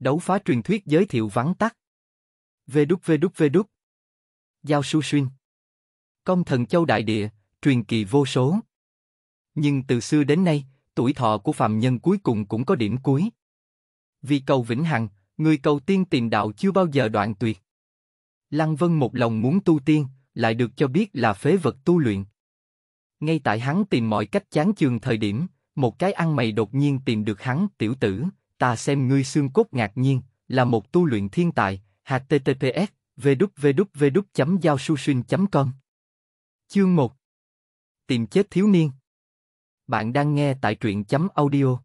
Đấu phá truyền thuyết giới thiệu vắn tắt. Vê vê vê đúc, đúc, đúc. Giao su xuyên. Công thần châu đại địa, truyền kỳ vô số. Nhưng từ xưa đến nay, tuổi thọ của phàm nhân cuối cùng cũng có điểm cuối. Vì cầu vĩnh hằng, người cầu tiên tìm đạo chưa bao giờ đoạn tuyệt. Lăng Vân một lòng muốn tu tiên, lại được cho biết là phế vật tu luyện. Ngay tại hắn tìm mọi cách chán chường thời điểm, một cái ăn mày đột nhiên tìm được hắn, tiểu tử, ta xem ngươi xương cốt ngạc nhiên, là một tu luyện thiên tài, https www giao su xuyên com Chương 1 Tìm chết thiếu niên Bạn đang nghe tại truyện chấm audio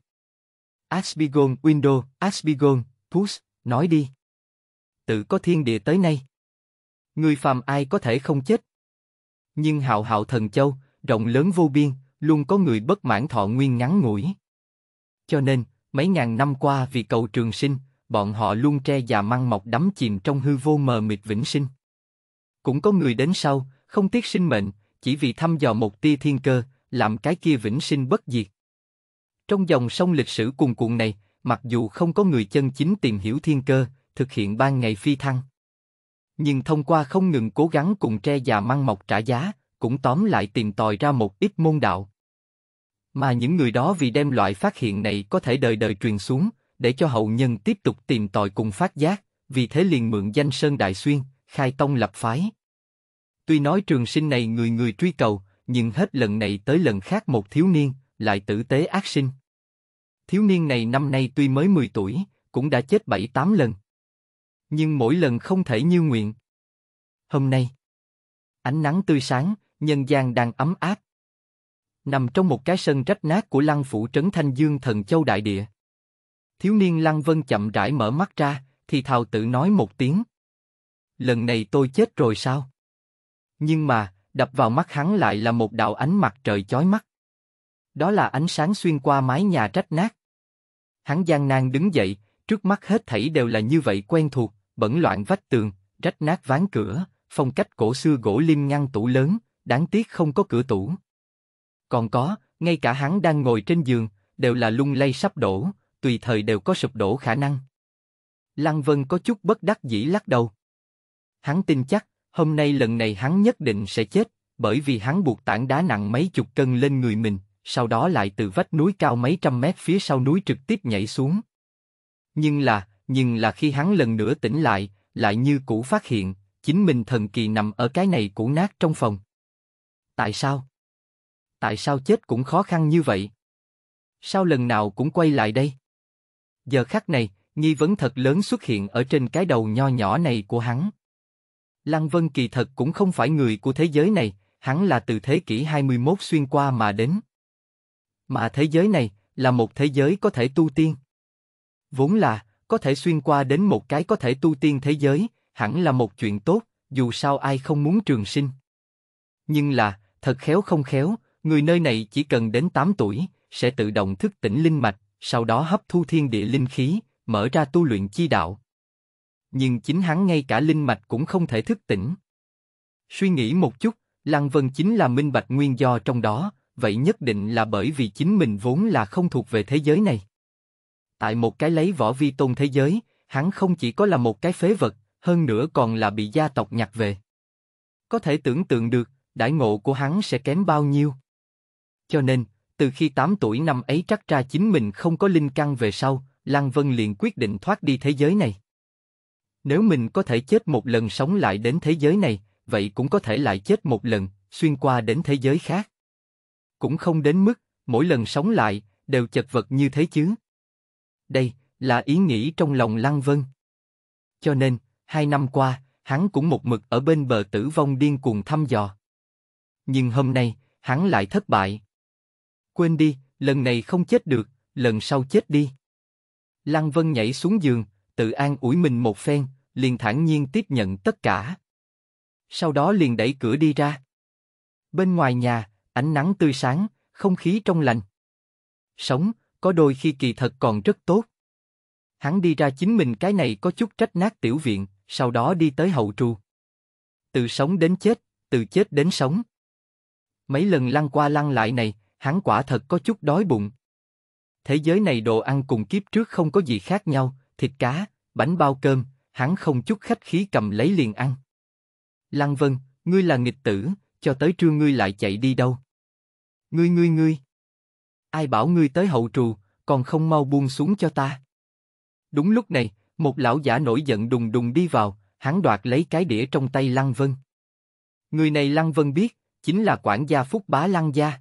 Asbigon Window, Asbigon, Push, nói đi Tự có thiên địa tới nay Người phàm ai có thể không chết Nhưng hạo hạo thần châu, rộng lớn vô biên, luôn có người bất mãn thọ nguyên ngắn ngủi. Cho nên, Mấy ngàn năm qua vì cầu trường sinh, bọn họ luôn tre già măng mọc đắm chìm trong hư vô mờ mịt vĩnh sinh. Cũng có người đến sau, không tiếc sinh mệnh, chỉ vì thăm dò một tia thiên cơ, làm cái kia vĩnh sinh bất diệt. Trong dòng sông lịch sử cuồn cuộn này, mặc dù không có người chân chính tìm hiểu thiên cơ, thực hiện ban ngày phi thăng. Nhưng thông qua không ngừng cố gắng cùng tre già măng mọc trả giá, cũng tóm lại tìm tòi ra một ít môn đạo. Mà những người đó vì đem loại phát hiện này có thể đời đời truyền xuống, để cho hậu nhân tiếp tục tìm tòi cùng phát giác, vì thế liền mượn danh Sơn Đại Xuyên, khai tông lập phái. Tuy nói trường sinh này người người truy cầu, nhưng hết lần này tới lần khác một thiếu niên, lại tử tế ác sinh. Thiếu niên này năm nay tuy mới 10 tuổi, cũng đã chết 7-8 lần. Nhưng mỗi lần không thể như nguyện. Hôm nay, ánh nắng tươi sáng, nhân gian đang ấm áp, nằm trong một cái sân rách nát của lăng phủ trấn Thanh Dương thần châu đại địa. Thiếu niên Lăng Vân chậm rãi mở mắt ra, thì thào tự nói một tiếng. Lần này tôi chết rồi sao? Nhưng mà, đập vào mắt hắn lại là một đạo ánh mặt trời chói mắt. Đó là ánh sáng xuyên qua mái nhà rách nát. Hắn gian nan đứng dậy, trước mắt hết thảy đều là như vậy quen thuộc, bẩn loạn vách tường, rách nát ván cửa, phong cách cổ xưa gỗ lim ngăn tủ lớn, đáng tiếc không có cửa tủ. Còn có, ngay cả hắn đang ngồi trên giường, đều là lung lay sắp đổ, tùy thời đều có sụp đổ khả năng. Lăng Vân có chút bất đắc dĩ lắc đầu. Hắn tin chắc, hôm nay lần này hắn nhất định sẽ chết, bởi vì hắn buộc tảng đá nặng mấy chục cân lên người mình, sau đó lại từ vách núi cao mấy trăm mét phía sau núi trực tiếp nhảy xuống. Nhưng là, nhưng là khi hắn lần nữa tỉnh lại, lại như cũ phát hiện, chính mình thần kỳ nằm ở cái này cũ nát trong phòng. Tại sao? tại sao chết cũng khó khăn như vậy? Sao lần nào cũng quay lại đây? Giờ khắc này, nghi vấn thật lớn xuất hiện ở trên cái đầu nho nhỏ này của hắn. Lăng Vân kỳ thật cũng không phải người của thế giới này, hắn là từ thế kỷ 21 xuyên qua mà đến. Mà thế giới này là một thế giới có thể tu tiên. Vốn là, có thể xuyên qua đến một cái có thể tu tiên thế giới, hẳn là một chuyện tốt, dù sao ai không muốn trường sinh. Nhưng là, thật khéo không khéo, Người nơi này chỉ cần đến 8 tuổi, sẽ tự động thức tỉnh linh mạch, sau đó hấp thu thiên địa linh khí, mở ra tu luyện chi đạo. Nhưng chính hắn ngay cả linh mạch cũng không thể thức tỉnh. Suy nghĩ một chút, Lăng Vân chính là minh bạch nguyên do trong đó, vậy nhất định là bởi vì chính mình vốn là không thuộc về thế giới này. Tại một cái lấy võ vi tôn thế giới, hắn không chỉ có là một cái phế vật, hơn nữa còn là bị gia tộc nhặt về. Có thể tưởng tượng được, đại ngộ của hắn sẽ kém bao nhiêu. Cho nên, từ khi 8 tuổi năm ấy trắc ra chính mình không có linh căn về sau, Lăng Vân liền quyết định thoát đi thế giới này. Nếu mình có thể chết một lần sống lại đến thế giới này, vậy cũng có thể lại chết một lần, xuyên qua đến thế giới khác. Cũng không đến mức, mỗi lần sống lại, đều chật vật như thế chứ. Đây, là ý nghĩ trong lòng Lăng Vân. Cho nên, hai năm qua, hắn cũng một mực ở bên bờ tử vong điên cuồng thăm dò. Nhưng hôm nay, hắn lại thất bại, quên đi, lần này không chết được, lần sau chết đi. Lăng Vân nhảy xuống giường, tự an ủi mình một phen, liền thản nhiên tiếp nhận tất cả. Sau đó liền đẩy cửa đi ra. Bên ngoài nhà, ánh nắng tươi sáng, không khí trong lành. Sống, có đôi khi kỳ thật còn rất tốt. Hắn đi ra chính mình cái này có chút trách nát tiểu viện, sau đó đi tới hậu tru. Từ sống đến chết, từ chết đến sống. Mấy lần lăn qua lăn lại này, hắn quả thật có chút đói bụng. Thế giới này đồ ăn cùng kiếp trước không có gì khác nhau, thịt cá, bánh bao cơm, hắn không chút khách khí cầm lấy liền ăn. Lăng Vân, ngươi là nghịch tử, cho tới trưa ngươi lại chạy đi đâu? Ngươi ngươi ngươi! Ai bảo ngươi tới hậu trù, còn không mau buông xuống cho ta. Đúng lúc này, một lão giả nổi giận đùng đùng đi vào, hắn đoạt lấy cái đĩa trong tay Lăng Vân. Người này Lăng Vân biết, chính là quản gia Phúc Bá Lăng Gia.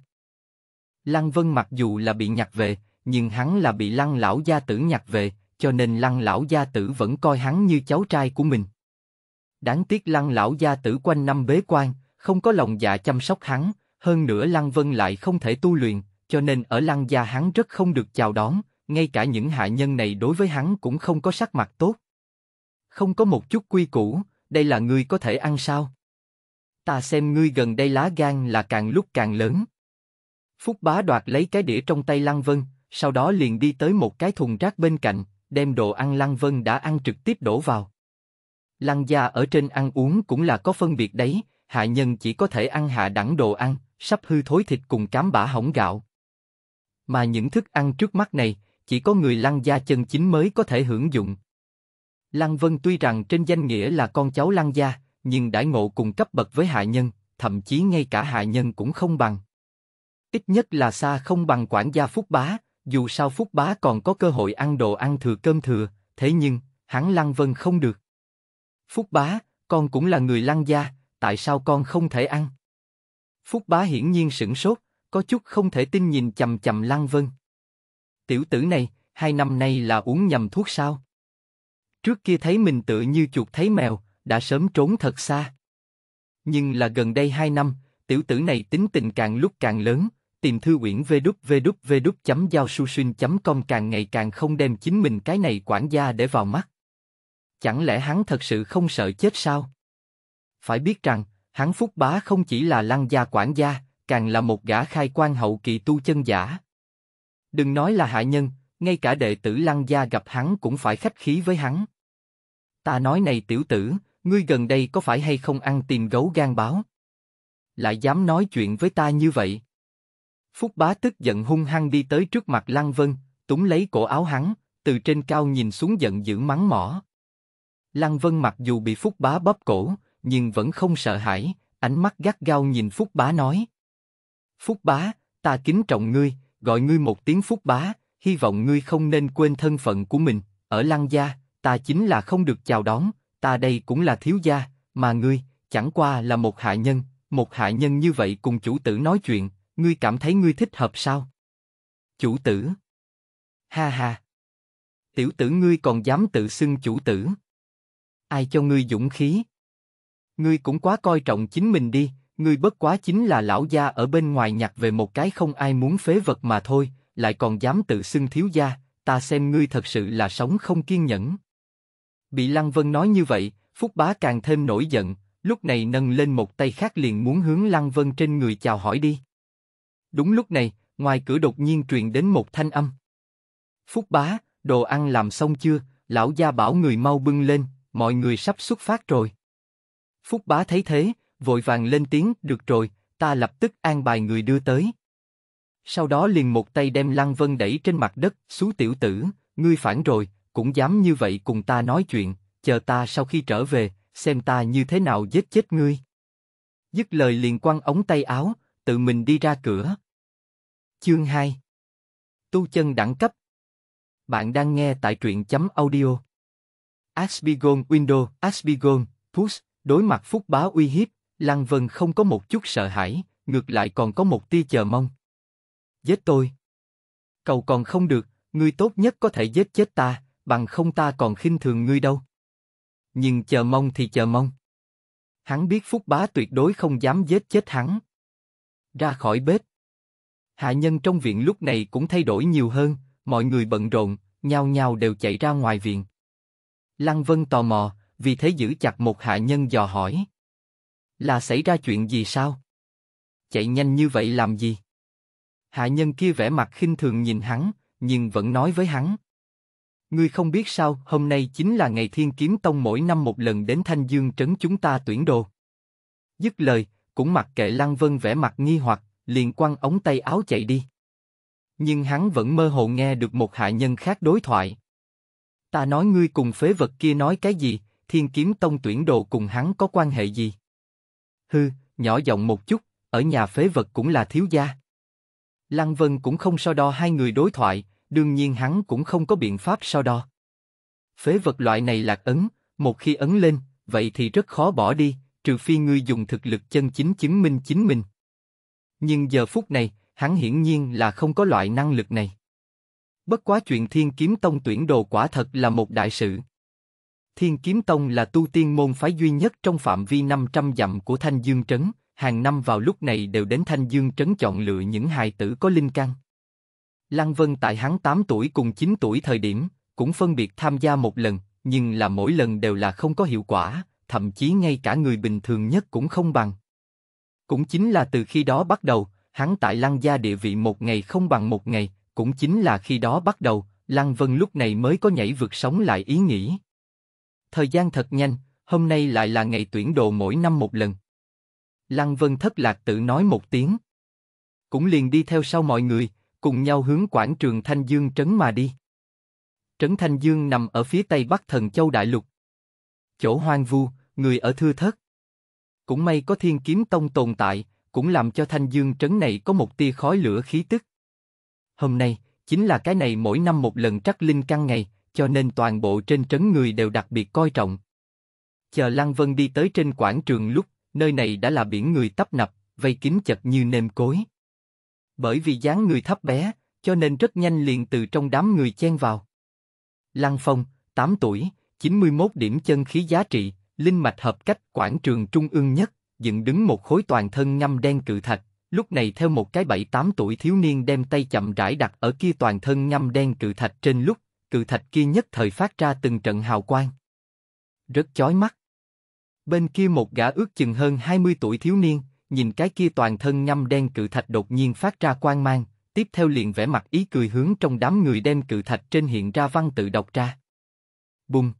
Lăng Vân mặc dù là bị nhặt về, nhưng hắn là bị Lăng lão gia tử nhặt về, cho nên Lăng lão gia tử vẫn coi hắn như cháu trai của mình. Đáng tiếc Lăng lão gia tử quanh năm bế quan, không có lòng dạ chăm sóc hắn, hơn nữa Lăng Vân lại không thể tu luyện, cho nên ở Lăng gia hắn rất không được chào đón, ngay cả những hạ nhân này đối với hắn cũng không có sắc mặt tốt. Không có một chút quy củ, đây là ngươi có thể ăn sao? Ta xem ngươi gần đây lá gan là càng lúc càng lớn. Phúc Bá đoạt lấy cái đĩa trong tay Lăng Vân, sau đó liền đi tới một cái thùng rác bên cạnh, đem đồ ăn Lăng Vân đã ăn trực tiếp đổ vào. Lăng gia ở trên ăn uống cũng là có phân biệt đấy, hạ nhân chỉ có thể ăn hạ đẳng đồ ăn, sắp hư thối thịt cùng cám bã hỏng gạo. Mà những thức ăn trước mắt này, chỉ có người Lăng gia chân chính mới có thể hưởng dụng. Lăng Vân tuy rằng trên danh nghĩa là con cháu Lăng gia, nhưng đãi ngộ cùng cấp bậc với hạ nhân, thậm chí ngay cả hạ nhân cũng không bằng. Ít nhất là xa không bằng quản gia Phúc Bá, dù sao Phúc Bá còn có cơ hội ăn đồ ăn thừa cơm thừa, thế nhưng, hắn Lăng Vân không được. Phúc Bá, con cũng là người Lăng gia, tại sao con không thể ăn? Phúc Bá hiển nhiên sửng sốt, có chút không thể tin nhìn chầm chầm Lăng Vân. Tiểu tử này, hai năm nay là uống nhầm thuốc sao? Trước kia thấy mình tựa như chuột thấy mèo, đã sớm trốn thật xa. Nhưng là gần đây hai năm, tiểu tử này tính tình càng lúc càng lớn, tìm thư uyển www.giaosusun.com càng ngày càng không đem chính mình cái này quản gia để vào mắt. Chẳng lẽ hắn thật sự không sợ chết sao? Phải biết rằng, hắn phúc bá không chỉ là lăng gia quản gia, càng là một gã khai quan hậu kỳ tu chân giả. Đừng nói là hạ nhân, ngay cả đệ tử lăng gia gặp hắn cũng phải khách khí với hắn. Ta nói này tiểu tử, ngươi gần đây có phải hay không ăn tìm gấu gan báo? Lại dám nói chuyện với ta như vậy? Phúc Bá tức giận hung hăng đi tới trước mặt Lăng Vân, túm lấy cổ áo hắn, từ trên cao nhìn xuống giận dữ mắng mỏ. Lăng Vân mặc dù bị Phúc Bá bóp cổ, nhưng vẫn không sợ hãi, ánh mắt gắt gao nhìn Phúc Bá nói. Phúc Bá, ta kính trọng ngươi, gọi ngươi một tiếng Phúc Bá, hy vọng ngươi không nên quên thân phận của mình, ở Lăng Gia, ta chính là không được chào đón, ta đây cũng là thiếu gia, mà ngươi, chẳng qua là một hạ nhân, một hạ nhân như vậy cùng chủ tử nói chuyện, ngươi cảm thấy ngươi thích hợp sao? Chủ tử. Ha ha. Tiểu tử ngươi còn dám tự xưng chủ tử. Ai cho ngươi dũng khí? Ngươi cũng quá coi trọng chính mình đi, ngươi bất quá chính là lão gia ở bên ngoài nhặt về một cái không ai muốn phế vật mà thôi, lại còn dám tự xưng thiếu gia, ta xem ngươi thật sự là sống không kiên nhẫn. Bị Lăng Vân nói như vậy, Phúc Bá càng thêm nổi giận, lúc này nâng lên một tay khác liền muốn hướng Lăng Vân trên người chào hỏi đi. Đúng lúc này, ngoài cửa đột nhiên truyền đến một thanh âm. Phúc bá, đồ ăn làm xong chưa? Lão gia bảo người mau bưng lên, mọi người sắp xuất phát rồi. Phúc bá thấy thế, vội vàng lên tiếng, được rồi, ta lập tức an bài người đưa tới. Sau đó liền một tay đem Lăng Vân đẩy trên mặt đất, xú tiểu tử, ngươi phản rồi, cũng dám như vậy cùng ta nói chuyện, chờ ta sau khi trở về, xem ta như thế nào giết chết ngươi. Dứt lời liền quăng ống tay áo, tự mình đi ra cửa. Chương 2 Tu chân đẳng cấp Bạn đang nghe tại truyện chấm audio Asbigon Window, Asbigon, Push, đối mặt phúc bá uy hiếp, Lăng Vân không có một chút sợ hãi, ngược lại còn có một tia chờ mong. Giết tôi. Cầu còn không được, ngươi tốt nhất có thể giết chết ta, bằng không ta còn khinh thường ngươi đâu. Nhưng chờ mong thì chờ mong. Hắn biết Phúc Bá tuyệt đối không dám giết chết hắn. Ra khỏi bếp hạ nhân trong viện lúc này cũng thay đổi nhiều hơn, mọi người bận rộn, nhao nhao đều chạy ra ngoài viện. Lăng Vân tò mò, vì thế giữ chặt một hạ nhân dò hỏi. Là xảy ra chuyện gì sao? Chạy nhanh như vậy làm gì? Hạ nhân kia vẻ mặt khinh thường nhìn hắn, nhưng vẫn nói với hắn. Ngươi không biết sao, hôm nay chính là ngày Thiên Kiếm Tông mỗi năm một lần đến Thanh Dương trấn chúng ta tuyển đồ. Dứt lời, cũng mặc kệ Lăng Vân vẻ mặt nghi hoặc, liền quăng ống tay áo chạy đi. Nhưng hắn vẫn mơ hồ nghe được một hạ nhân khác đối thoại. Ta nói ngươi cùng phế vật kia nói cái gì, thiên kiếm tông tuyển đồ cùng hắn có quan hệ gì? Hư, nhỏ giọng một chút, ở nhà phế vật cũng là thiếu gia. Lăng Vân cũng không so đo hai người đối thoại, đương nhiên hắn cũng không có biện pháp so đo. Phế vật loại này lạc ấn, một khi ấn lên, vậy thì rất khó bỏ đi, trừ phi ngươi dùng thực lực chân chính chứng minh chính mình. Nhưng giờ phút này, hắn hiển nhiên là không có loại năng lực này. Bất quá chuyện Thiên Kiếm Tông tuyển đồ quả thật là một đại sự. Thiên Kiếm Tông là tu tiên môn phái duy nhất trong phạm vi 500 dặm của Thanh Dương Trấn, hàng năm vào lúc này đều đến Thanh Dương Trấn chọn lựa những hài tử có linh căn. Lăng Vân tại hắn 8 tuổi cùng 9 tuổi thời điểm, cũng phân biệt tham gia một lần, nhưng là mỗi lần đều là không có hiệu quả, thậm chí ngay cả người bình thường nhất cũng không bằng. Cũng chính là từ khi đó bắt đầu, hắn tại Lăng gia địa vị một ngày không bằng một ngày, cũng chính là khi đó bắt đầu, Lăng Vân lúc này mới có nhảy vượt sống lại ý nghĩ. Thời gian thật nhanh, hôm nay lại là ngày tuyển đồ mỗi năm một lần. Lăng Vân thất lạc tự nói một tiếng. Cũng liền đi theo sau mọi người, cùng nhau hướng quảng trường Thanh Dương Trấn mà đi. Trấn Thanh Dương nằm ở phía tây bắc thần châu đại lục. Chỗ hoang vu, người ở thưa thớt. Cũng may có thiên kiếm tông tồn tại, cũng làm cho thanh dương trấn này có một tia khói lửa khí tức. Hôm nay, chính là cái này mỗi năm một lần trắc linh căn ngày, cho nên toàn bộ trên trấn người đều đặc biệt coi trọng. Chờ Lăng Vân đi tới trên quảng trường lúc, nơi này đã là biển người tấp nập, vây kín chật như nêm cối. Bởi vì dáng người thấp bé, cho nên rất nhanh liền từ trong đám người chen vào. Lăng Phong, 8 tuổi, 91 điểm chân khí giá trị, linh mạch hợp cách quảng trường trung ương nhất, dựng đứng một khối toàn thân ngâm đen cự thạch, lúc này theo một cái bảy tám tuổi thiếu niên đem tay chậm rãi đặt ở kia toàn thân ngâm đen cự thạch trên lúc, cự thạch kia nhất thời phát ra từng trận hào quang. Rất chói mắt. Bên kia một gã ước chừng hơn 20 tuổi thiếu niên, nhìn cái kia toàn thân ngâm đen cự thạch đột nhiên phát ra quang mang, tiếp theo liền vẽ mặt ý cười hướng trong đám người đem cự thạch trên hiện ra văn tự đọc ra. Bùng!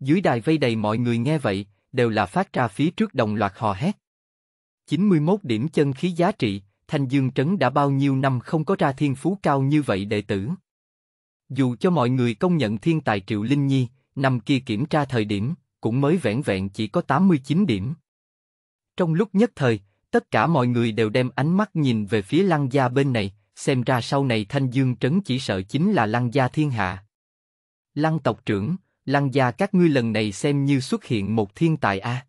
Dưới đài vây đầy mọi người nghe vậy, đều là phát ra phía trước đồng loạt hò hét. 91 điểm chân khí giá trị, Thanh Dương Trấn đã bao nhiêu năm không có ra thiên phú cao như vậy đệ tử. Dù cho mọi người công nhận thiên tài Triệu Linh Nhi, năm kia kiểm tra thời điểm, cũng mới vẹn vẹn chỉ có 89 điểm. Trong lúc nhất thời, tất cả mọi người đều đem ánh mắt nhìn về phía lăng gia bên này, xem ra sau này Thanh Dương Trấn chỉ sợ chính là lăng gia thiên hạ. Lăng tộc trưởng, Lăng gia các ngươi lần này xem như xuất hiện một thiên tài a.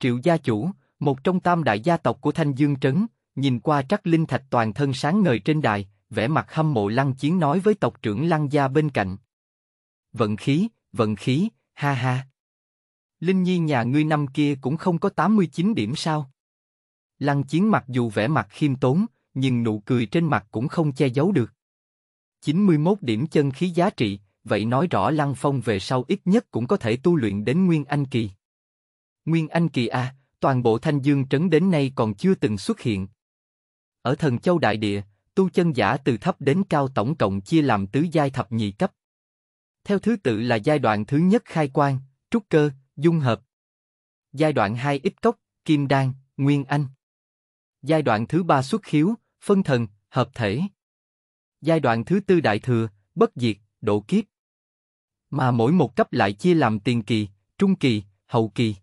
Triệu gia chủ, một trong tam đại gia tộc của Thanh Dương Trấn, nhìn qua trắc linh thạch toàn thân sáng ngời trên đài, vẻ mặt hâm mộ Lăng Chiến nói với tộc trưởng Lăng gia bên cạnh. Vận khí, vận khí, ha ha. Linh Nhi nhà ngươi năm kia cũng không có 89 điểm sao? Lăng Chiến mặc dù vẻ mặt khiêm tốn, nhưng nụ cười trên mặt cũng không che giấu được. 91 điểm chân khí giá trị, vậy nói rõ Lăng Phong về sau ít nhất cũng có thể tu luyện đến Nguyên Anh Kỳ. Nguyên Anh Kỳ A, toàn bộ Thanh Dương Trấn đến nay còn chưa từng xuất hiện. Ở Thần Châu Đại Địa, tu chân giả từ thấp đến cao tổng cộng chia làm tứ giai thập nhị cấp. Theo thứ tự là giai đoạn thứ nhất khai quang, trúc cơ, dung hợp. Giai đoạn hai ít cốc, kim đan, nguyên anh. Giai đoạn thứ ba xuất khiếu, phân thần, hợp thể. Giai đoạn thứ tư đại thừa, bất diệt, độ kiếp. Mà mỗi một cấp lại chia làm tiền kỳ, trung kỳ, hậu kỳ.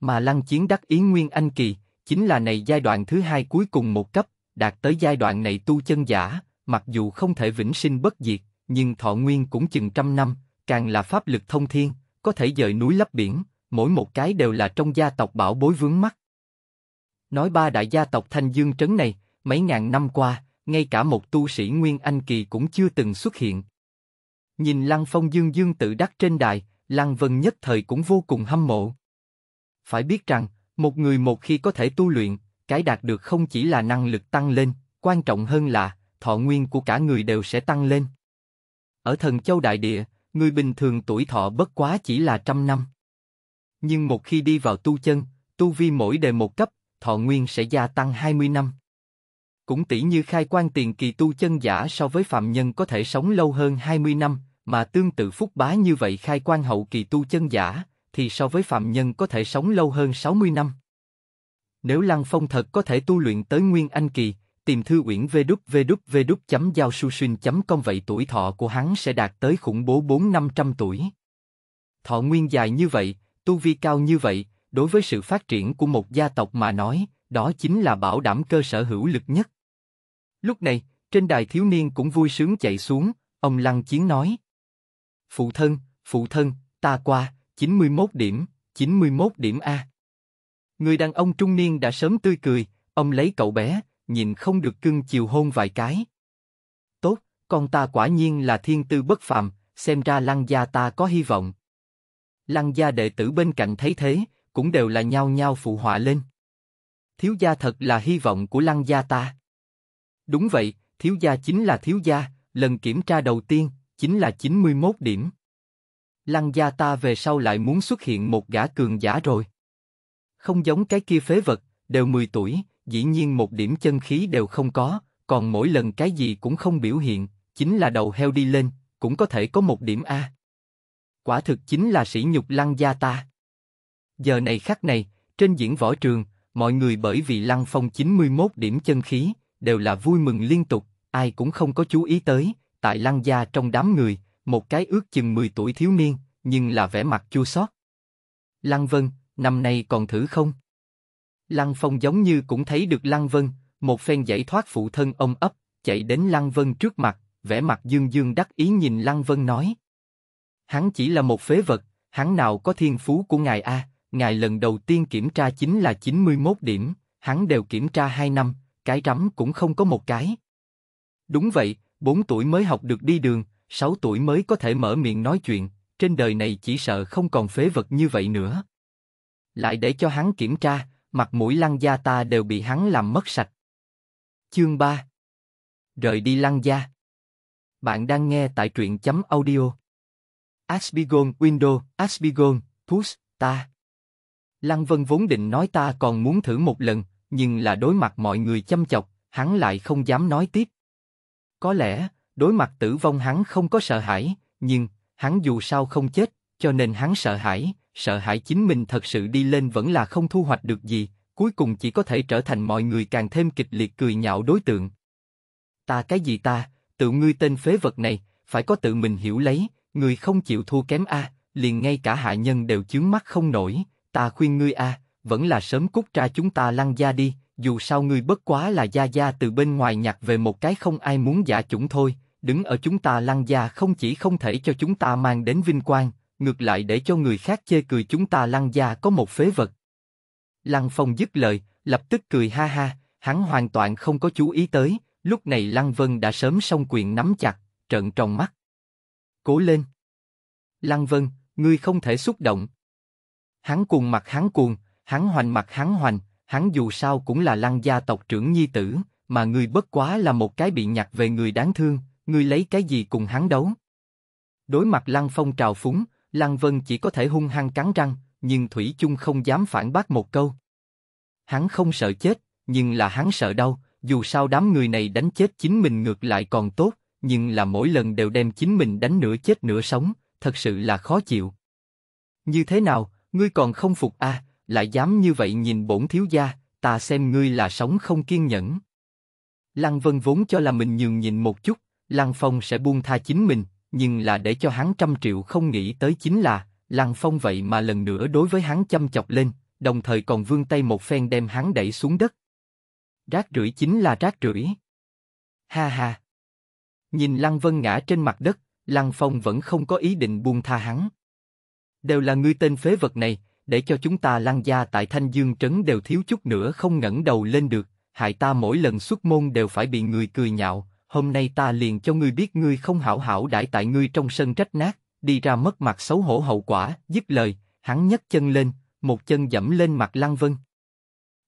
Mà lăng chiến đắc ý nguyên anh kỳ, chính là này giai đoạn thứ hai cuối cùng một cấp, đạt tới giai đoạn này tu chân giả, mặc dù không thể vĩnh sinh bất diệt, nhưng thọ nguyên cũng chừng trăm năm, càng là pháp lực thông thiên, có thể dời núi lấp biển, mỗi một cái đều là trong gia tộc bảo bối vướng mắt. Nói ba đại gia tộc Thanh Dương Trấn này, mấy ngàn năm qua, ngay cả một tu sĩ Nguyên Anh Kỳ cũng chưa từng xuất hiện, Nhìn Lăng Phong dương dương tự đắc trên đài, Lăng Vân nhất thời cũng vô cùng hâm mộ. Phải biết rằng, một người một khi có thể tu luyện, cái đạt được không chỉ là năng lực tăng lên, quan trọng hơn là thọ nguyên của cả người đều sẽ tăng lên. Ở thần châu đại địa, người bình thường tuổi thọ bất quá chỉ là trăm năm. Nhưng một khi đi vào tu chân, tu vi mỗi đề một cấp, thọ nguyên sẽ gia tăng 20 năm. Cũng tỷ như khai quan tiền kỳ tu chân giả so với phạm nhân có thể sống lâu hơn 20 năm, mà tương tự phúc bá như vậy khai quan hậu kỳ tu chân giả, thì so với phạm nhân có thể sống lâu hơn 60 năm. Nếu Lăng Phong thật có thể tu luyện tới Nguyên Anh Kỳ, tìm thư uyển vđvđvđ.giao.susun.com vậy tuổi thọ của hắn sẽ đạt tới khủng bố 4-500 tuổi. Thọ nguyên dài như vậy, tu vi cao như vậy, đối với sự phát triển của một gia tộc mà nói, đó chính là bảo đảm cơ sở hữu lực nhất. Lúc này, trên đài thiếu niên cũng vui sướng chạy xuống, ông lăng chiến nói. Phụ thân, phụ thân, ta qua, 91 điểm, 91 điểm A. Người đàn ông trung niên đã sớm tươi cười, ông lấy cậu bé, nhìn không được cưng chiều hôn vài cái. Tốt, con ta quả nhiên là thiên tư bất phàm, xem ra lăng gia ta có hy vọng. Lăng gia đệ tử bên cạnh thấy thế, cũng đều là nhao nhao phụ họa lên. Thiếu gia thật là hy vọng của lăng gia ta. Đúng vậy, thiếu gia chính là thiếu gia, lần kiểm tra đầu tiên, chính là 91 điểm. Lăng gia ta về sau lại muốn xuất hiện một gã cường giả rồi. Không giống cái kia phế vật, đều 10 tuổi, dĩ nhiên một điểm chân khí đều không có, còn mỗi lần cái gì cũng không biểu hiện, chính là đầu heo đi lên, cũng có thể có một điểm A. Quả thực chính là sỉ nhục lăng gia ta. Giờ này khắc này, trên diễn võ trường, mọi người bởi vì lăng phong 91 điểm chân khí, đều là vui mừng liên tục, ai cũng không có chú ý tới, tại lăng gia trong đám người, một cái ước chừng 10 tuổi thiếu niên, nhưng là vẻ mặt chua xót. Lăng Vân, năm nay còn thử không? Lăng Phong giống như cũng thấy được Lăng Vân, một phen giải thoát phụ thân ông ấp, chạy đến Lăng Vân trước mặt, vẻ mặt dương dương đắc ý nhìn Lăng Vân nói. Hắn chỉ là một phế vật, hắn nào có thiên phú của ngài A, ngài lần đầu tiên kiểm tra chính là 91 điểm, hắn đều kiểm tra 2 năm, cái rắm cũng không có một cái. Đúng vậy, 4 tuổi mới học được đi đường, 6 tuổi mới có thể mở miệng nói chuyện, trên đời này chỉ sợ không còn phế vật như vậy nữa. Lại để cho hắn kiểm tra, mặt mũi lăng gia ta đều bị hắn làm mất sạch. Chương 3 Rời đi lăng gia Bạn đang nghe tại truyện chấm audio. Asbigon Window, Asbigon, Push, ta. Lăng Vân vốn định nói ta còn muốn thử một lần, nhưng là đối mặt mọi người chăm chọc, hắn lại không dám nói tiếp. Có lẽ, đối mặt tử vong hắn không có sợ hãi, nhưng, hắn dù sao không chết, cho nên hắn sợ hãi, sợ hãi chính mình thật sự đi lên vẫn là không thu hoạch được gì, cuối cùng chỉ có thể trở thành mọi người càng thêm kịch liệt cười nhạo đối tượng. Ta cái gì ta, tự ngươi tên phế vật này, phải có tự mình hiểu lấy, người không chịu thua kém a, liền ngay cả hạ nhân đều chướng mắt không nổi, ta khuyên ngươi a, vẫn là sớm cút ra chúng ta lăn gia đi, dù sao ngươi bất quá là gia gia từ bên ngoài nhặt về một cái không ai muốn giả chủng thôi, đứng ở chúng ta lăng gia không chỉ không thể cho chúng ta mang đến vinh quang, ngược lại để cho người khác chê cười chúng ta lăng gia có một phế vật. Lăng Phong dứt lời, lập tức cười ha ha, hắn hoàn toàn không có chú ý tới, lúc này Lăng Vân đã sớm song quyền nắm chặt, trợn tròn mắt. Cố lên! Lăng Vân, ngươi không thể xúc động. Hắn cuồng mặt hắn cuồng, hắn hoành mặt hắn hoành, hắn dù sao cũng là lăng gia tộc trưởng nhi tử, mà ngươi bất quá là một cái bị nhặt về người đáng thương, ngươi lấy cái gì cùng hắn đấu? Đối mặt lăng phong trào phúng, lăng vân chỉ có thể hung hăng cắn răng, nhưng thủy chung không dám phản bác một câu. Hắn không sợ chết, nhưng là hắn sợ đau. Dù sao đám người này đánh chết chính mình ngược lại còn tốt, nhưng là mỗi lần đều đem chính mình đánh nửa chết nửa sống, thật sự là khó chịu. Như thế nào, ngươi còn không phục à? lại dám như vậy nhìn bổn thiếu gia, ta xem ngươi là sống không kiên nhẫn. Lăng Vân vốn cho là mình nhường nhịn một chút, Lăng Phong sẽ buông tha chính mình, nhưng là để cho hắn trăm triệu không nghĩ tới chính là, Lăng Phong vậy mà lần nữa đối với hắn chăm chọc lên, đồng thời còn vươn tay một phen đem hắn đẩy xuống đất. Rác rưởi chính là rác rưởi. Ha ha. Nhìn Lăng Vân ngã trên mặt đất, Lăng Phong vẫn không có ý định buông tha hắn. Đều là ngươi tên phế vật này, để cho chúng ta lăn gia tại Thanh Dương Trấn đều thiếu chút nữa không ngẩng đầu lên được, hại ta mỗi lần xuất môn đều phải bị người cười nhạo, hôm nay ta liền cho ngươi biết ngươi không hảo hảo đãi tại ngươi trong sân trách nát, đi ra mất mặt xấu hổ hậu quả, dứt lời, hắn nhấc chân lên, một chân dẫm lên mặt Lăng Vân.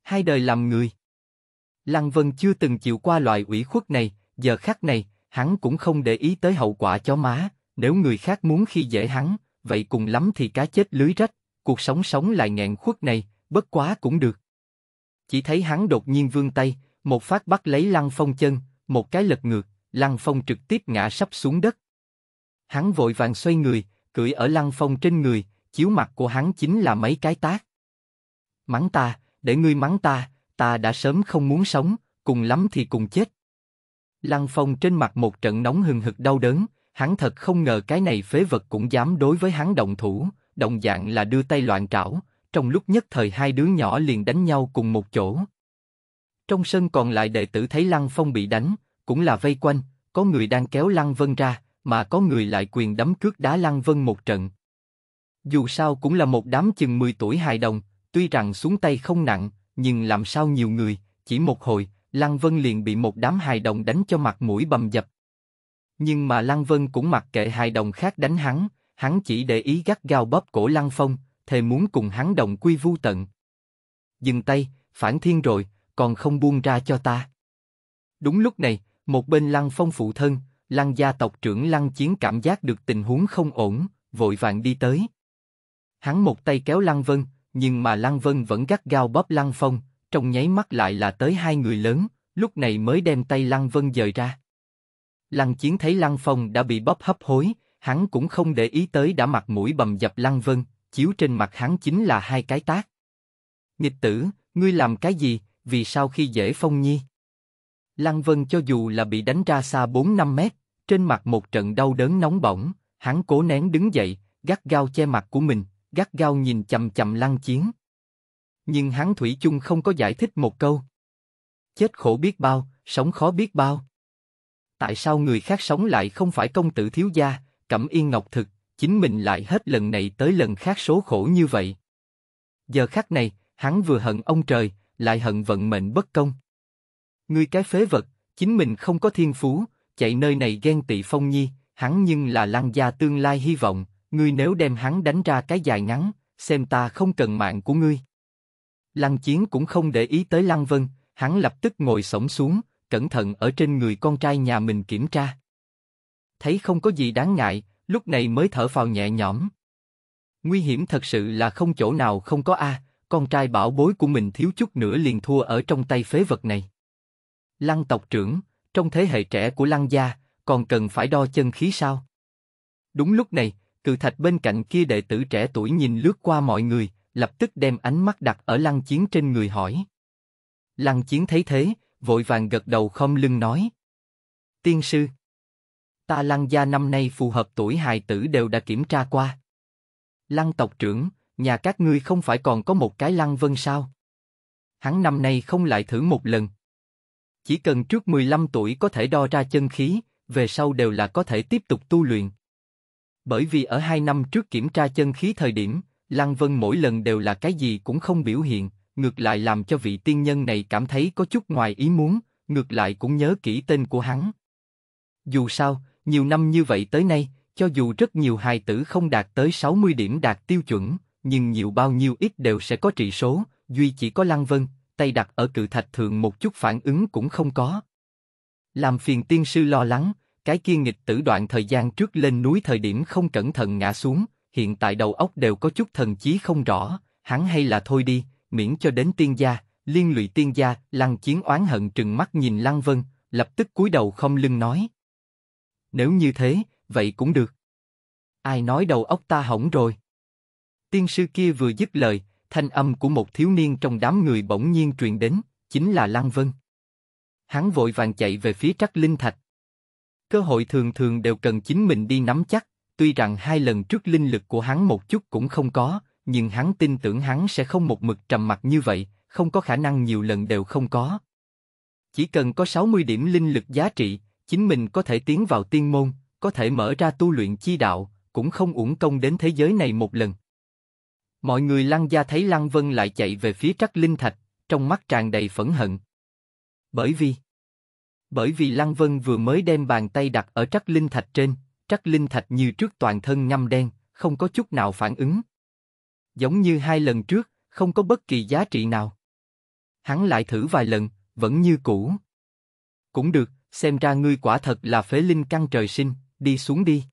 Hai đời làm người. Lăng Vân chưa từng chịu qua loại ủy khuất này, giờ khắc này, hắn cũng không để ý tới hậu quả cho má, nếu người khác muốn khi dễ hắn, vậy cùng lắm thì cá chết lưới rách, cuộc sống sống lại nghẹn khuất này, bất quá cũng được. Chỉ thấy hắn đột nhiên vươn tay, một phát bắt lấy lăng phong chân, một cái lật ngược, lăng phong trực tiếp ngã sắp xuống đất. Hắn vội vàng xoay người, cưỡi ở lăng phong trên người, chiếu mặt của hắn chính là mấy cái tác. Mắng ta, để ngươi mắng ta, ta đã sớm không muốn sống, cùng lắm thì cùng chết. Lăng phong trên mặt một trận nóng hừng hực đau đớn, hắn thật không ngờ cái này phế vật cũng dám đối với hắn động thủ, đồng dạng là đưa tay loạn trảo, trong lúc nhất thời hai đứa nhỏ liền đánh nhau cùng một chỗ. Trong sân còn lại đệ tử thấy Lăng Phong bị đánh, cũng là vây quanh, có người đang kéo Lăng Vân ra, mà có người lại quyền đấm cước đá Lăng Vân một trận. Dù sao cũng là một đám chừng 10 tuổi hài đồng, tuy rằng xuống tay không nặng, nhưng làm sao nhiều người, chỉ một hồi, Lăng Vân liền bị một đám hài đồng đánh cho mặt mũi bầm dập. Nhưng mà Lăng Vân cũng mặc kệ hài đồng khác đánh hắn, hắn chỉ để ý gắt gao bóp cổ Lăng Phong, thề muốn cùng hắn đồng quy vu tận. Dừng tay, phản thiên rồi, còn không buông ra cho ta. Đúng lúc này, một bên Lăng Phong phụ thân, Lăng gia tộc trưởng Lăng Chiến cảm giác được tình huống không ổn, vội vàng đi tới. Hắn một tay kéo Lăng Vân, nhưng mà Lăng Vân vẫn gắt gao bóp Lăng Phong, trong nháy mắt lại là tới hai người lớn, lúc này mới đem tay Lăng Vân dời ra. Lăng Chiến thấy Lăng Phong đã bị bóp hấp hối, hắn cũng không để ý tới đã mặt mũi bầm dập Lăng Vân, chiếu trên mặt hắn chính là hai cái tác. Nghịch tử, ngươi làm cái gì, vì sao khi dễ phong nhi? Lăng Vân cho dù là bị đánh ra xa 4-5 mét, trên mặt một trận đau đớn nóng bỏng, hắn cố nén đứng dậy, gắt gao che mặt của mình, gắt gao nhìn chầm chầm lăng chiến. Nhưng hắn thủy chung không có giải thích một câu. Chết khổ biết bao, sống khó biết bao. Tại sao người khác sống lại không phải công tử thiếu gia, Cẩm Yên Ngọc thực, chính mình lại hết lần này tới lần khác số khổ như vậy. Giờ khắc này, hắn vừa hận ông trời, lại hận vận mệnh bất công. Ngươi cái phế vật, chính mình không có thiên phú, chạy nơi này ghen tị phong nhi, hắn nhưng là lan gia tương lai hy vọng, ngươi nếu đem hắn đánh ra cái dài ngắn, xem ta không cần mạng của ngươi. Lăng Chiến cũng không để ý tới Lăng Vân, hắn lập tức ngồi sõng xuống, cẩn thận ở trên người con trai nhà mình kiểm tra thấy không có gì đáng ngại, lúc này mới thở phào nhẹ nhõm. Nguy hiểm thật sự là không chỗ nào không có a, con trai bảo bối của mình thiếu chút nữa liền thua ở trong tay phế vật này. Lăng tộc trưởng, trong thế hệ trẻ của Lăng gia, còn cần phải đo chân khí sao? Đúng lúc này, cự thạch bên cạnh kia đệ tử trẻ tuổi nhìn lướt qua mọi người, lập tức đem ánh mắt đặt ở Lăng Chiến trên người hỏi. Lăng Chiến thấy thế, vội vàng gật đầu không lưng nói. Tiên sư Ta lăng gia năm nay phù hợp tuổi hài tử đều đã kiểm tra qua. Lăng tộc trưởng, nhà các ngươi không phải còn có một cái lăng vân sao? Hắn năm nay không lại thử một lần. Chỉ cần trước 15 tuổi có thể đo ra chân khí, về sau đều là có thể tiếp tục tu luyện. Bởi vì ở hai năm trước kiểm tra chân khí thời điểm, Lăng Vân mỗi lần đều là cái gì cũng không biểu hiện, ngược lại làm cho vị tiên nhân này cảm thấy có chút ngoài ý muốn, ngược lại cũng nhớ kỹ tên của hắn. Dù sao, nhiều năm như vậy tới nay, cho dù rất nhiều hài tử không đạt tới 60 điểm đạt tiêu chuẩn, nhưng nhiều bao nhiêu ít đều sẽ có trị số, duy chỉ có Lăng Vân, tay đặt ở cự thạch thượng một chút phản ứng cũng không có. Làm phiền tiên sư lo lắng, cái kia nghịch tử đoạn thời gian trước lên núi thời điểm không cẩn thận ngã xuống, hiện tại đầu óc đều có chút thần chí không rõ, hắn hay là thôi đi, miễn cho đến tiên gia, liên lụy tiên gia, Lăng Chiến oán hận trừng mắt nhìn Lăng Vân, lập tức cúi đầu không lưng nói, nếu như thế, vậy cũng được. Ai nói đầu óc ta hỏng rồi? Tiên sư kia vừa dứt lời, thanh âm của một thiếu niên trong đám người bỗng nhiên truyền đến, chính là Lăng Vân. Hắn vội vàng chạy về phía Trắc Linh Thạch. Cơ hội thường thường đều cần chính mình đi nắm chắc, tuy rằng hai lần trước linh lực của hắn một chút cũng không có, nhưng hắn tin tưởng hắn sẽ không một mực trầm mặc như vậy, không có khả năng nhiều lần đều không có. Chỉ cần có 60 điểm linh lực giá trị, chính mình có thể tiến vào tiên môn, có thể mở ra tu luyện chi đạo, cũng không uổng công đến thế giới này một lần. Mọi người lăng gia thấy lăng vân lại chạy về phía trắc linh thạch, trong mắt tràn đầy phẫn hận. Bởi vì Bởi vì lăng vân vừa mới đem bàn tay đặt ở trắc linh thạch trên, trắc linh thạch như trước toàn thân ngâm đen, không có chút nào phản ứng. Giống như hai lần trước, không có bất kỳ giá trị nào. Hắn lại thử vài lần, vẫn như cũ. Cũng được, xem ra ngươi quả thật là phế linh căn trời sinh, đi xuống đi.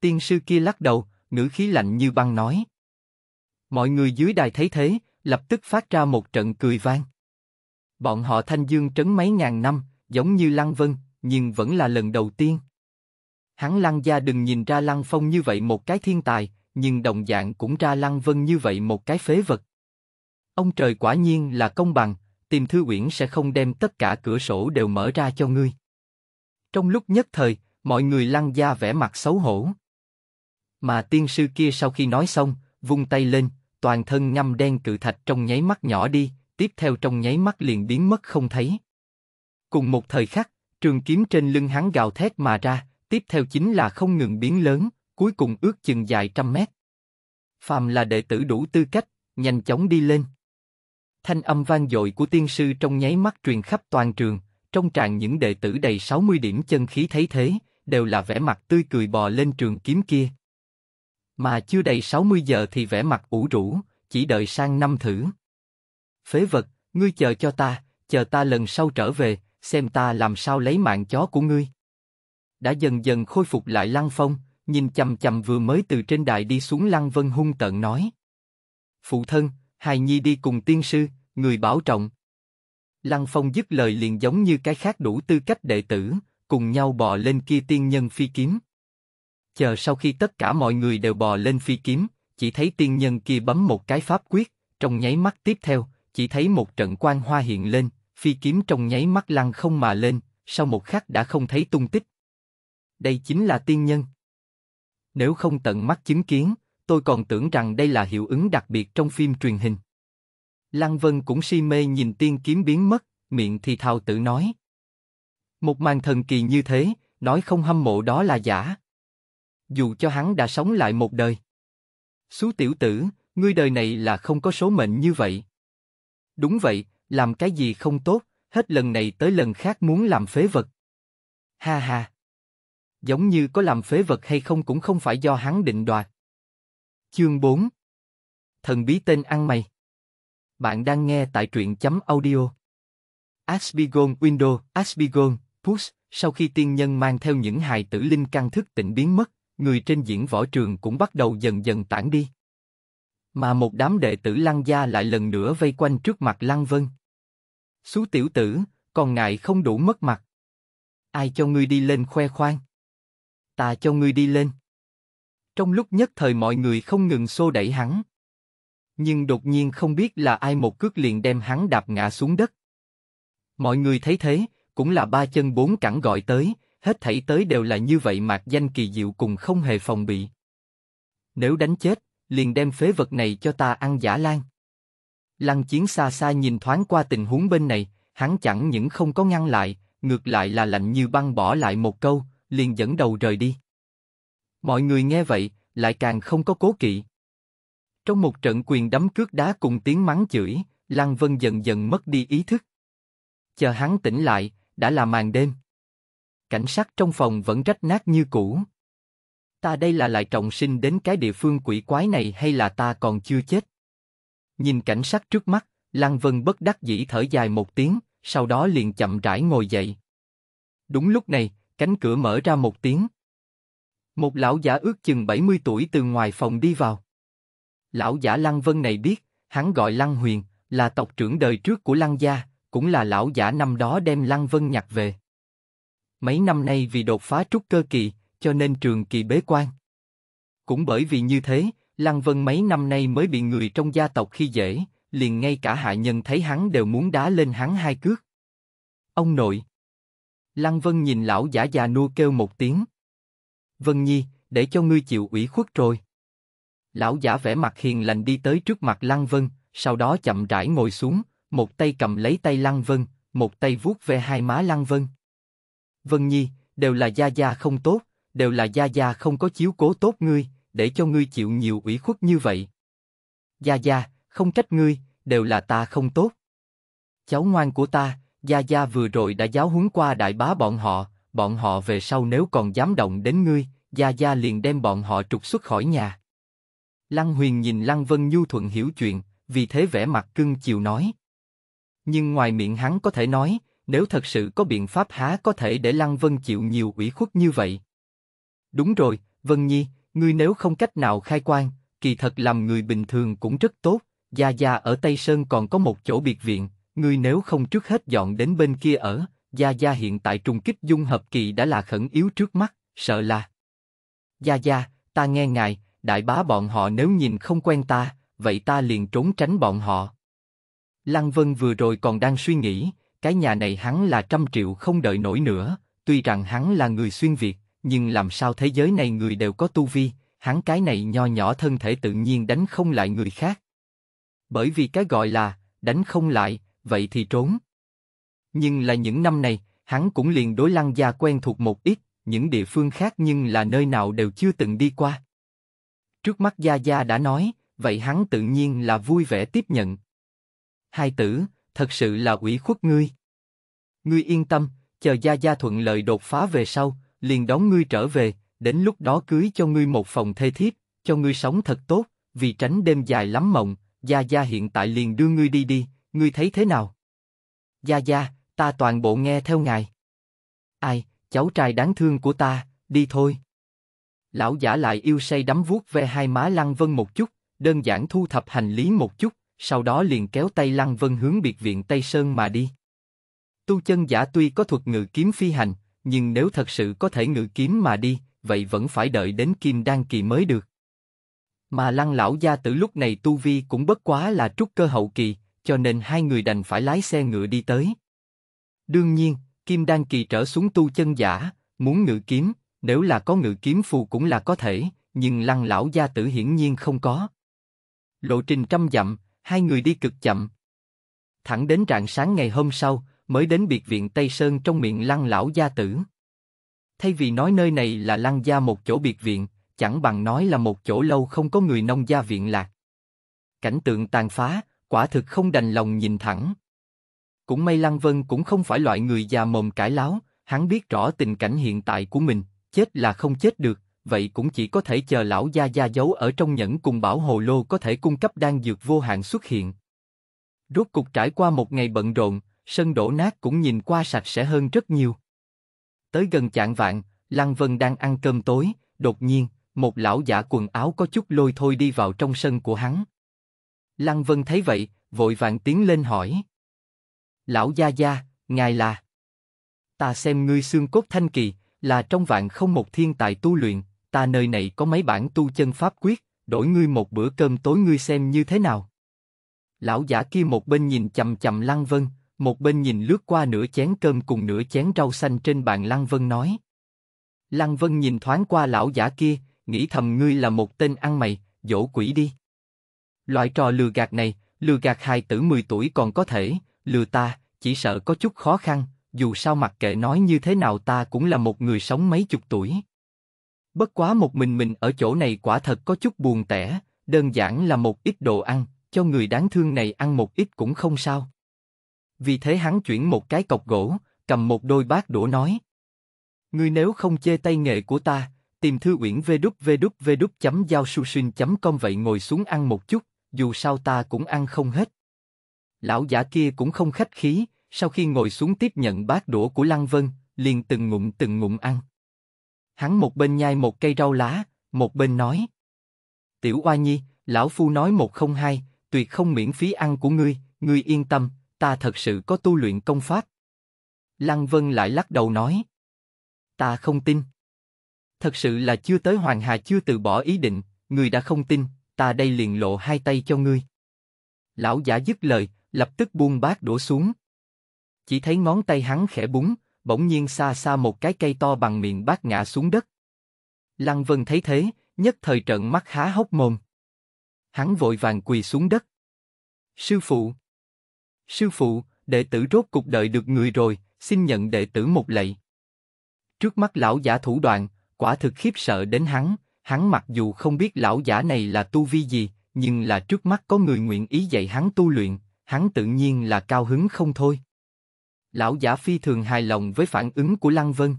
Tiên sư kia lắc đầu, ngữ khí lạnh như băng nói. Mọi người dưới đài thấy thế, lập tức phát ra một trận cười vang. Bọn họ thanh dương trấn mấy ngàn năm, giống như Lăng Vân, nhưng vẫn là lần đầu tiên. Hắn Lăng gia đừng nhìn ra Lăng Phong như vậy một cái thiên tài, nhưng đồng dạng cũng ra Lăng Vân như vậy một cái phế vật. Ông trời quả nhiên là công bằng, tìm thư uyển sẽ không đem tất cả cửa sổ đều mở ra cho ngươi. Trong lúc nhất thời, mọi người lăn ra vẻ mặt xấu hổ. Mà tiên sư kia sau khi nói xong, vung tay lên, toàn thân ngâm đen cự thạch trong nháy mắt nhỏ đi, tiếp theo trong nháy mắt liền biến mất không thấy. Cùng một thời khắc, trường kiếm trên lưng hắn gào thét mà ra, tiếp theo chính là không ngừng biến lớn, cuối cùng ước chừng dài trăm mét. Phàm là đệ tử đủ tư cách, nhanh chóng đi lên. Thanh âm vang dội của tiên sư trong nháy mắt truyền khắp toàn trường, trong tràn những đệ tử đầy 60 điểm chân khí thấy thế, đều là vẻ mặt tươi cười bò lên trường kiếm kia. Mà chưa đầy 60 giờ thì vẻ mặt ủ rũ, chỉ đợi sang năm thử. Phế vật, ngươi chờ cho ta, chờ ta lần sau trở về, xem ta làm sao lấy mạng chó của ngươi. Đã dần dần khôi phục lại lăng phong, nhìn chầm chầm vừa mới từ trên đài đi xuống lăng vân hung tận nói. Phụ thân, hài nhi đi cùng tiên sư, người bảo trọng. Lăng Phong dứt lời liền giống như cái khác đủ tư cách đệ tử, cùng nhau bò lên kia tiên nhân phi kiếm. Chờ sau khi tất cả mọi người đều bò lên phi kiếm, chỉ thấy tiên nhân kia bấm một cái pháp quyết, trong nháy mắt tiếp theo, chỉ thấy một trận quang hoa hiện lên, phi kiếm trong nháy mắt lăng không mà lên, sau một khắc đã không thấy tung tích. Đây chính là tiên nhân. Nếu không tận mắt chứng kiến, tôi còn tưởng rằng đây là hiệu ứng đặc biệt trong phim truyền hình. Lăng Vân cũng si mê nhìn tiên kiếm biến mất, miệng thì thào tự nói. Một màn thần kỳ như thế, nói không hâm mộ đó là giả. Dù cho hắn đã sống lại một đời. Xú tiểu tử, ngươi đời này là không có số mệnh như vậy. Đúng vậy, làm cái gì không tốt, hết lần này tới lần khác muốn làm phế vật. Ha ha. Giống như có làm phế vật hay không cũng không phải do hắn định đoạt. Chương 4 Thần bí tên ăn mày Bạn đang nghe tại truyện chấm audio Asbigon Window, Asbigon, Push Sau khi tiên nhân mang theo những hài tử linh căn thức tỉnh biến mất, người trên diễn võ trường cũng bắt đầu dần dần tản đi. Mà một đám đệ tử Lăng Gia lại lần nữa vây quanh trước mặt Lăng Vân. Xú tiểu tử, còn ngại không đủ mất mặt. Ai cho ngươi đi lên khoe khoang? Ta cho ngươi đi lên. Trong lúc nhất thời mọi người không ngừng xô đẩy hắn. Nhưng đột nhiên không biết là ai một cước liền đem hắn đạp ngã xuống đất. Mọi người thấy thế, cũng là ba chân bốn cẳng gọi tới, hết thảy tới đều là như vậy mạc danh kỳ diệu cùng không hề phòng bị. Nếu đánh chết, liền đem phế vật này cho ta ăn giả lan. Lăng chiến xa xa nhìn thoáng qua tình huống bên này, hắn chẳng những không có ngăn lại, ngược lại là lạnh như băng bỏ lại một câu, liền dẫn đầu rời đi. Mọi người nghe vậy, lại càng không có cố kỵ. Trong một trận quyền đấm cước đá cùng tiếng mắng chửi, Lăng Vân dần dần mất đi ý thức. Chờ hắn tỉnh lại, đã là màn đêm. Cảnh sát trong phòng vẫn rách nát như cũ. Ta đây là lại trọng sinh đến cái địa phương quỷ quái này hay là ta còn chưa chết? Nhìn cảnh sát trước mắt, Lăng Vân bất đắc dĩ thở dài một tiếng, sau đó liền chậm rãi ngồi dậy. Đúng lúc này, cánh cửa mở ra một tiếng, một lão giả ước chừng 70 tuổi từ ngoài phòng đi vào. Lão giả Lăng Vân này biết, hắn gọi Lăng Huyền, là tộc trưởng đời trước của Lăng Gia, cũng là lão giả năm đó đem Lăng Vân nhặt về. Mấy năm nay vì đột phá trúc cơ kỳ, cho nên trường kỳ bế quan. Cũng bởi vì như thế, Lăng Vân mấy năm nay mới bị người trong gia tộc khi dễ, liền ngay cả hạ nhân thấy hắn đều muốn đá lên hắn hai cước. Ông nội! Lăng Vân nhìn lão giả già nua kêu một tiếng. Vân Nhi, để cho ngươi chịu ủy khuất rồi. Lão giả vẻ mặt hiền lành đi tới trước mặt Lăng Vân, sau đó chậm rãi ngồi xuống, một tay cầm lấy tay Lăng Vân, một tay vuốt ve hai má Lăng Vân. Vân Nhi, đều là gia gia không tốt, đều là gia gia không có chiếu cố tốt ngươi, để cho ngươi chịu nhiều ủy khuất như vậy. Gia gia, không trách ngươi, đều là ta không tốt. Cháu ngoan của ta, gia gia vừa rồi đã giáo huấn qua đại bá bọn họ, bọn họ về sau nếu còn dám động đến ngươi, gia gia liền đem bọn họ trục xuất khỏi nhà. Lăng Huyền nhìn Lăng Vân Nhu thuận hiểu chuyện, vì thế vẻ mặt cưng chiều nói. Nhưng ngoài miệng hắn có thể nói, nếu thật sự có biện pháp há có thể để Lăng Vân chịu nhiều ủy khuất như vậy. Đúng rồi, Vân Nhi, ngươi nếu không cách nào khai quan, kỳ thật làm người bình thường cũng rất tốt, Gia Gia ở Tây Sơn còn có một chỗ biệt viện, ngươi nếu không trước hết dọn đến bên kia ở, Gia Gia hiện tại trùng kích dung hợp kỳ đã là khẩn yếu trước mắt, sợ là. Gia Gia, ta nghe ngài, đại bá bọn họ nếu nhìn không quen ta, vậy ta liền trốn tránh bọn họ. Lăng Vân vừa rồi còn đang suy nghĩ, cái nhà này hắn là trăm triệu không đợi nổi nữa, tuy rằng hắn là người xuyên Việt, nhưng làm sao thế giới này người đều có tu vi, hắn cái này nho nhỏ thân thể tự nhiên đánh không lại người khác. Bởi vì cái gọi là, đánh không lại, vậy thì trốn nhưng là những năm này, hắn cũng liền đối lăng gia quen thuộc một ít, những địa phương khác nhưng là nơi nào đều chưa từng đi qua. Trước mắt Gia Gia đã nói, vậy hắn tự nhiên là vui vẻ tiếp nhận. Hai tử, thật sự là ủy khuất ngươi. Ngươi yên tâm, chờ Gia Gia thuận lợi đột phá về sau, liền đón ngươi trở về, đến lúc đó cưới cho ngươi một phòng thê thiếp, cho ngươi sống thật tốt, vì tránh đêm dài lắm mộng, Gia Gia hiện tại liền đưa ngươi đi đi, ngươi thấy thế nào? Gia Gia, ta toàn bộ nghe theo ngài. Ai, cháu trai đáng thương của ta, đi thôi. Lão giả lại yêu say đắm vuốt ve hai má Lăng Vân một chút, đơn giản thu thập hành lý một chút, sau đó liền kéo tay Lăng Vân hướng biệt viện Tây Sơn mà đi. Tu chân giả tuy có thuật ngự kiếm phi hành, nhưng nếu thật sự có thể ngự kiếm mà đi, vậy vẫn phải đợi đến kim đan kỳ mới được. Mà lăng lão gia tử lúc này tu vi cũng bất quá là trúc cơ hậu kỳ, cho nên hai người đành phải lái xe ngựa đi tới. Đương nhiên, Kim Đan Kỳ trở xuống tu chân giả, muốn ngự kiếm, nếu là có ngự kiếm phù cũng là có thể, nhưng lăng lão gia tử hiển nhiên không có. Lộ trình trăm dặm, hai người đi cực chậm. Thẳng đến rạng sáng ngày hôm sau, mới đến biệt viện Tây Sơn trong miệng lăng lão gia tử. Thay vì nói nơi này là lăng gia một chỗ biệt viện, chẳng bằng nói là một chỗ lâu không có người nông gia viện lạc. Cảnh tượng tàn phá, quả thực không đành lòng nhìn thẳng. Cũng may Lăng Vân cũng không phải loại người già mồm cãi láo, hắn biết rõ tình cảnh hiện tại của mình, chết là không chết được, vậy cũng chỉ có thể chờ lão gia gia giấu ở trong nhẫn cùng bảo hồ lô có thể cung cấp đan dược vô hạn xuất hiện. Rốt cục trải qua một ngày bận rộn, sân đổ nát cũng nhìn qua sạch sẽ hơn rất nhiều. Tới gần chạng vạn, Lăng Vân đang ăn cơm tối, đột nhiên, một lão giả quần áo có chút lôi thôi đi vào trong sân của hắn. Lăng Vân thấy vậy, vội vàng tiến lên hỏi lão gia gia, ngài là. Ta xem ngươi xương cốt thanh kỳ, là trong vạn không một thiên tài tu luyện, ta nơi này có mấy bản tu chân pháp quyết, đổi ngươi một bữa cơm tối ngươi xem như thế nào. Lão giả kia một bên nhìn chầm chầm Lăng Vân, một bên nhìn lướt qua nửa chén cơm cùng nửa chén rau xanh trên bàn Lăng Vân nói. Lăng Vân nhìn thoáng qua lão giả kia, nghĩ thầm ngươi là một tên ăn mày, dỗ quỷ đi. Loại trò lừa gạt này, lừa gạt hài tử 10 tuổi còn có thể, lừa ta, chỉ sợ có chút khó khăn, dù sao mặc kệ nói như thế nào ta cũng là một người sống mấy chục tuổi. Bất quá một mình mình ở chỗ này quả thật có chút buồn tẻ, đơn giản là một ít đồ ăn, cho người đáng thương này ăn một ít cũng không sao. Vì thế hắn chuyển một cái cọc gỗ, cầm một đôi bát đũa nói. Ngươi nếu không chê tay nghề của ta, tìm thư uyển vê đúc vê đúc vê đúc chấm giao su chấm com vậy ngồi xuống ăn một chút, dù sao ta cũng ăn không hết. Lão giả kia cũng không khách khí, sau khi ngồi xuống tiếp nhận bát đũa của Lăng Vân, liền từng ngụm từng ngụm ăn. Hắn một bên nhai một cây rau lá, một bên nói. Tiểu Oa Nhi, Lão Phu nói một không hai, tuyệt không miễn phí ăn của ngươi, ngươi yên tâm, ta thật sự có tu luyện công pháp. Lăng Vân lại lắc đầu nói. Ta không tin. Thật sự là chưa tới Hoàng Hà chưa từ bỏ ý định, ngươi đã không tin, ta đây liền lộ hai tay cho ngươi. Lão giả dứt lời, lập tức buông bát đổ xuống. Chỉ thấy ngón tay hắn khẽ búng, bỗng nhiên xa xa một cái cây to bằng miệng bát ngã xuống đất. Lăng Vân thấy thế, nhất thời trợn mắt há hốc mồm. Hắn vội vàng quỳ xuống đất. Sư phụ! Sư phụ, đệ tử rốt cục đợi được người rồi, xin nhận đệ tử một lạy. Trước mắt lão giả thủ đoạn, quả thực khiếp sợ đến hắn, hắn mặc dù không biết lão giả này là tu vi gì, nhưng là trước mắt có người nguyện ý dạy hắn tu luyện, hắn tự nhiên là cao hứng không thôi. Lão giả phi thường hài lòng với phản ứng của Lăng Vân.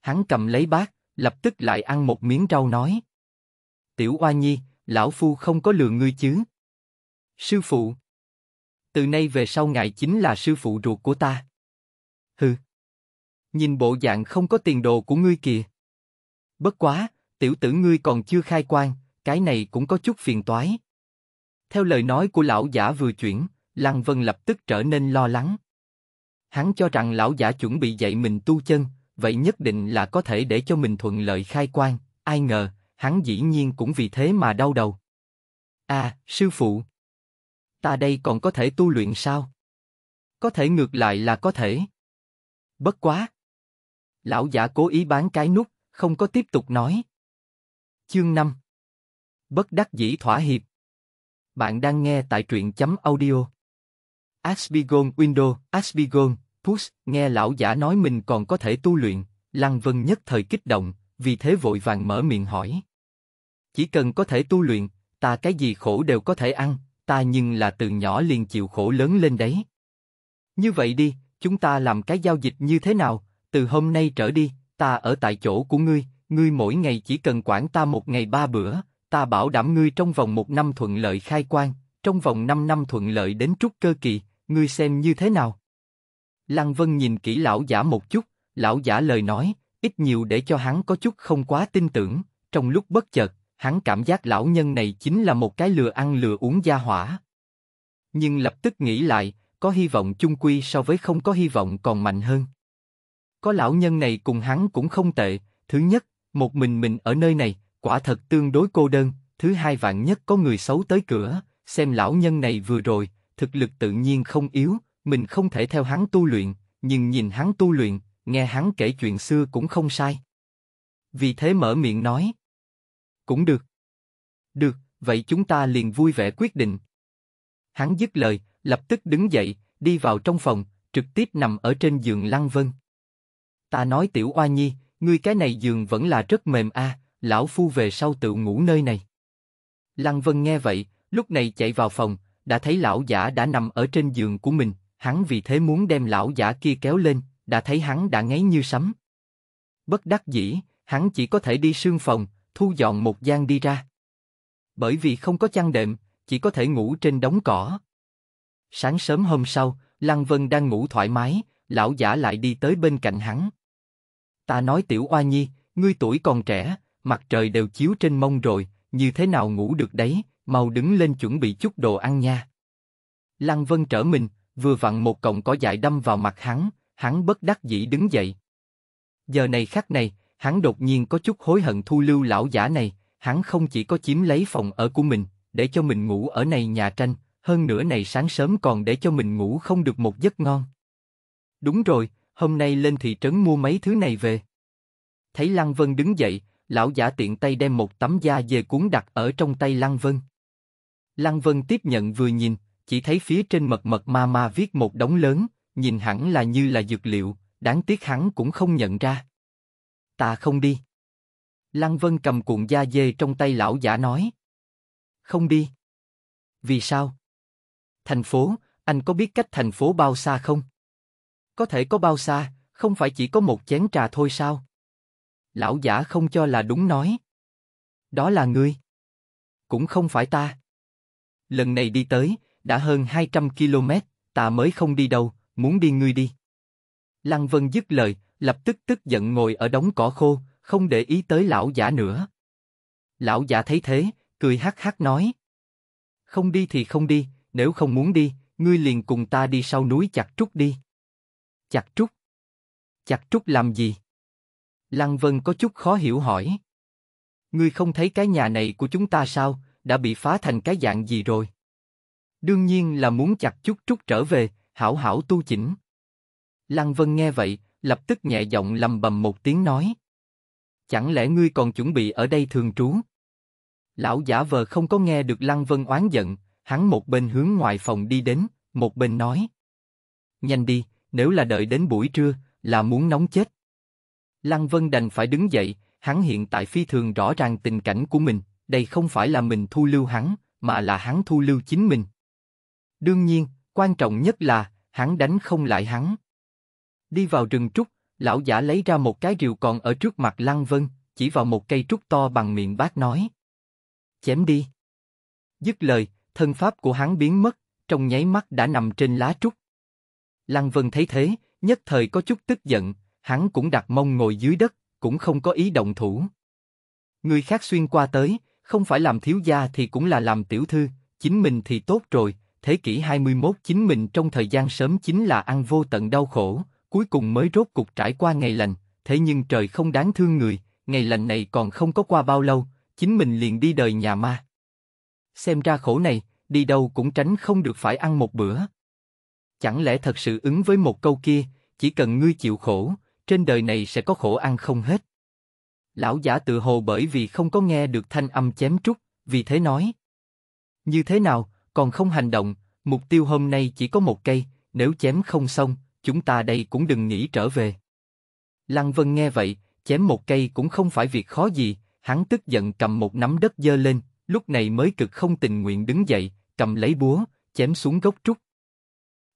Hắn cầm lấy bát, lập tức lại ăn một miếng rau nói. Tiểu Oa Nhi, lão phu không có lừa ngươi chứ. Sư phụ. Từ nay về sau ngài chính là sư phụ ruột của ta. Hừ. Nhìn bộ dạng không có tiền đồ của ngươi kìa. Bất quá, tiểu tử ngươi còn chưa khai quan, cái này cũng có chút phiền toái. Theo lời nói của lão giả vừa chuyển, Lăng Vân lập tức trở nên lo lắng. Hắn cho rằng lão giả chuẩn bị dạy mình tu chân, vậy nhất định là có thể để cho mình thuận lợi khai quan, ai ngờ, hắn dĩ nhiên cũng vì thế mà đau đầu. À, sư phụ, ta đây còn có thể tu luyện sao? Có thể ngược lại là có thể. Bất quá. Lão giả cố ý bán cái nút, không có tiếp tục nói. Chương 5 Bất đắc dĩ thỏa hiệp bạn đang nghe tại truyện chấm audio. Asbigon Window, Asbigon, Push, nghe lão giả nói mình còn có thể tu luyện, Lăng Vân nhất thời kích động, vì thế vội vàng mở miệng hỏi. Chỉ cần có thể tu luyện, ta cái gì khổ đều có thể ăn, ta nhưng là từ nhỏ liền chịu khổ lớn lên đấy. Như vậy đi, chúng ta làm cái giao dịch như thế nào, từ hôm nay trở đi, ta ở tại chỗ của ngươi, ngươi mỗi ngày chỉ cần quản ta một ngày ba bữa, ta bảo đảm ngươi trong vòng một năm thuận lợi khai quan, trong vòng năm năm thuận lợi đến trúc cơ kỳ, ngươi xem như thế nào? Lăng Vân nhìn kỹ lão giả một chút, lão giả lời nói, ít nhiều để cho hắn có chút không quá tin tưởng, trong lúc bất chợt, hắn cảm giác lão nhân này chính là một cái lừa ăn lừa uống gia hỏa. Nhưng lập tức nghĩ lại, có hy vọng chung quy so với không có hy vọng còn mạnh hơn. Có lão nhân này cùng hắn cũng không tệ, thứ nhất, một mình mình ở nơi này, quả thật tương đối cô đơn, thứ hai vạn nhất có người xấu tới cửa, xem lão nhân này vừa rồi, thực lực tự nhiên không yếu, mình không thể theo hắn tu luyện, nhưng nhìn hắn tu luyện, nghe hắn kể chuyện xưa cũng không sai. Vì thế mở miệng nói. Cũng được. Được, vậy chúng ta liền vui vẻ quyết định. Hắn dứt lời, lập tức đứng dậy, đi vào trong phòng, trực tiếp nằm ở trên giường Lăng Vân. Ta nói tiểu oa nhi, ngươi cái này giường vẫn là rất mềm a, à, lão phu về sau tự ngủ nơi này. Lăng Vân nghe vậy, lúc này chạy vào phòng, đã thấy lão giả đã nằm ở trên giường của mình, hắn vì thế muốn đem lão giả kia kéo lên, đã thấy hắn đã ngáy như sấm. Bất đắc dĩ, hắn chỉ có thể đi sương phòng, thu dọn một gian đi ra. Bởi vì không có chăn đệm, chỉ có thể ngủ trên đống cỏ. Sáng sớm hôm sau, Lăng Vân đang ngủ thoải mái, lão giả lại đi tới bên cạnh hắn. Ta nói tiểu oa nhi, ngươi tuổi còn trẻ, mặt trời đều chiếu trên mông rồi, như thế nào ngủ được đấy, mau đứng lên chuẩn bị chút đồ ăn nha. Lăng Vân trở mình, vừa vặn một cọng cỏ dại đâm vào mặt hắn, hắn bất đắc dĩ đứng dậy. Giờ này khắc này, hắn đột nhiên có chút hối hận thu lưu lão giả này, hắn không chỉ có chiếm lấy phòng ở của mình, để cho mình ngủ ở này nhà tranh, hơn nữa này sáng sớm còn để cho mình ngủ không được một giấc ngon. Đúng rồi, hôm nay lên thị trấn mua mấy thứ này về. Thấy Lăng Vân đứng dậy, lão giả tiện tay đem một tấm da dê cuốn đặt ở trong tay Lăng Vân. Lăng Vân tiếp nhận vừa nhìn, chỉ thấy phía trên mật mật ma ma viết một đống lớn, nhìn hẳn là như là dược liệu, đáng tiếc hắn cũng không nhận ra. Ta không đi. Lăng Vân cầm cuộn da dê trong tay lão giả nói. Không đi. Vì sao? Thành phố, anh có biết cách thành phố bao xa không? Có thể có bao xa, không phải chỉ có một chén trà thôi sao? Lão giả không cho là đúng nói. Đó là ngươi. Cũng không phải ta. Lần này đi tới, đã hơn 200 km, ta mới không đi đâu, muốn đi ngươi đi. Lăng Vân dứt lời, lập tức tức giận ngồi ở đống cỏ khô, không để ý tới lão giả nữa. Lão giả thấy thế, cười hắc hắc nói. Không đi thì không đi, nếu không muốn đi, ngươi liền cùng ta đi sau núi chặt trúc đi. Chặt trúc? Chặt trúc làm gì? Lăng Vân có chút khó hiểu hỏi. Ngươi không thấy cái nhà này của chúng ta sao, đã bị phá thành cái dạng gì rồi? Đương nhiên là muốn chặt chút chút trở về, hảo hảo tu chỉnh. Lăng Vân nghe vậy, lập tức nhẹ giọng lầm bầm một tiếng nói. Chẳng lẽ ngươi còn chuẩn bị ở đây thường trú? Lão giả vờ không có nghe được Lăng Vân oán giận, hắn một bên hướng ngoài phòng đi đến, một bên nói. Nhanh đi, nếu là đợi đến buổi trưa, là muốn nóng chết. Lăng Vân đành phải đứng dậy, hắn hiện tại phi thường rõ ràng tình cảnh của mình, đây không phải là mình thu lưu hắn, mà là hắn thu lưu chính mình. Đương nhiên, quan trọng nhất là, hắn đánh không lại hắn. Đi vào rừng trúc, lão giả lấy ra một cái rìu còn ở trước mặt Lăng Vân, chỉ vào một cây trúc to bằng miệng bát nói. Chém đi. Dứt lời, thân pháp của hắn biến mất, trong nháy mắt đã nằm trên lá trúc. Lăng Vân thấy thế, nhất thời có chút tức giận, hắn cũng đặt mông ngồi dưới đất, cũng không có ý động thủ. Người khác xuyên qua tới, không phải làm thiếu gia thì cũng là làm tiểu thư, chính mình thì tốt rồi, thế kỷ 21 chính mình trong thời gian sớm chính là ăn vô tận đau khổ, cuối cùng mới rốt cục trải qua ngày lành, thế nhưng trời không đáng thương người, ngày lành này còn không có qua bao lâu, chính mình liền đi đời nhà ma. Xem ra khổ này, đi đâu cũng tránh không được phải ăn một bữa. Chẳng lẽ thật sự ứng với một câu kia, chỉ cần ngươi chịu khổ, trên đời này sẽ có khổ ăn không hết. Lão giả tự hồ bởi vì không có nghe được thanh âm chém trúc, vì thế nói. Như thế nào, còn không hành động, mục tiêu hôm nay chỉ có một cây, nếu chém không xong, chúng ta đây cũng đừng nghĩ trở về. Lăng Vân nghe vậy, chém một cây cũng không phải việc khó gì, hắn tức giận cầm một nắm đất dơ lên, lúc này mới cực không tình nguyện đứng dậy, cầm lấy búa, chém xuống gốc trúc.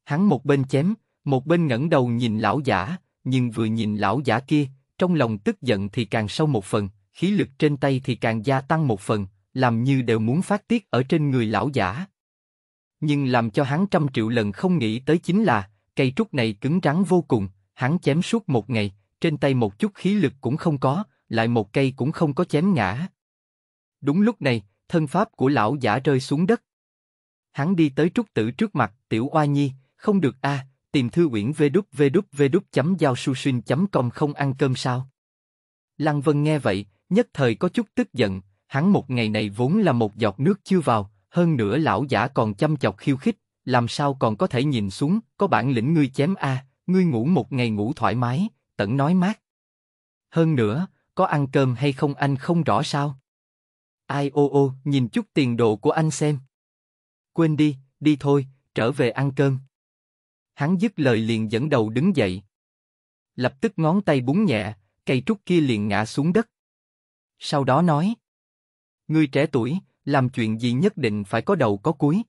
Hắn một bên chém, một bên ngẩng đầu nhìn lão giả, nhưng vừa nhìn lão giả kia, trong lòng tức giận thì càng sâu một phần, khí lực trên tay thì càng gia tăng một phần, làm như đều muốn phát tiết ở trên người lão giả. Nhưng làm cho hắn trăm triệu lần không nghĩ tới chính là, cây trúc này cứng rắn vô cùng, hắn chém suốt một ngày, trên tay một chút khí lực cũng không có, lại một cây cũng không có chém ngã. Đúng lúc này, thân pháp của lão giả rơi xuống đất. Hắn đi tới trúc tử trước mặt, tiểu oa nhi, không được a, à, Tìm thư uyển v v v quyển chấm giao su chấm com không ăn cơm sao? Lăng Vân nghe vậy, nhất thời có chút tức giận, hắn một ngày này vốn là một giọt nước chưa vào, hơn nữa lão giả còn chăm chọc khiêu khích, làm sao còn có thể nhìn xuống, có bản lĩnh ngươi chém a, ngươi ngủ một ngày ngủ thoải mái, tận nói mát. Hơn nữa, có ăn cơm hay không anh không rõ sao? Ai ô ô, nhìn chút tiền đồ của anh xem. Quên đi, đi thôi, trở về ăn cơm. Hắn dứt lời liền dẫn đầu đứng dậy. Lập tức ngón tay búng nhẹ, cây trúc kia liền ngã xuống đất. Sau đó nói, Ngươi trẻ tuổi, làm chuyện gì nhất định phải có đầu có cuối.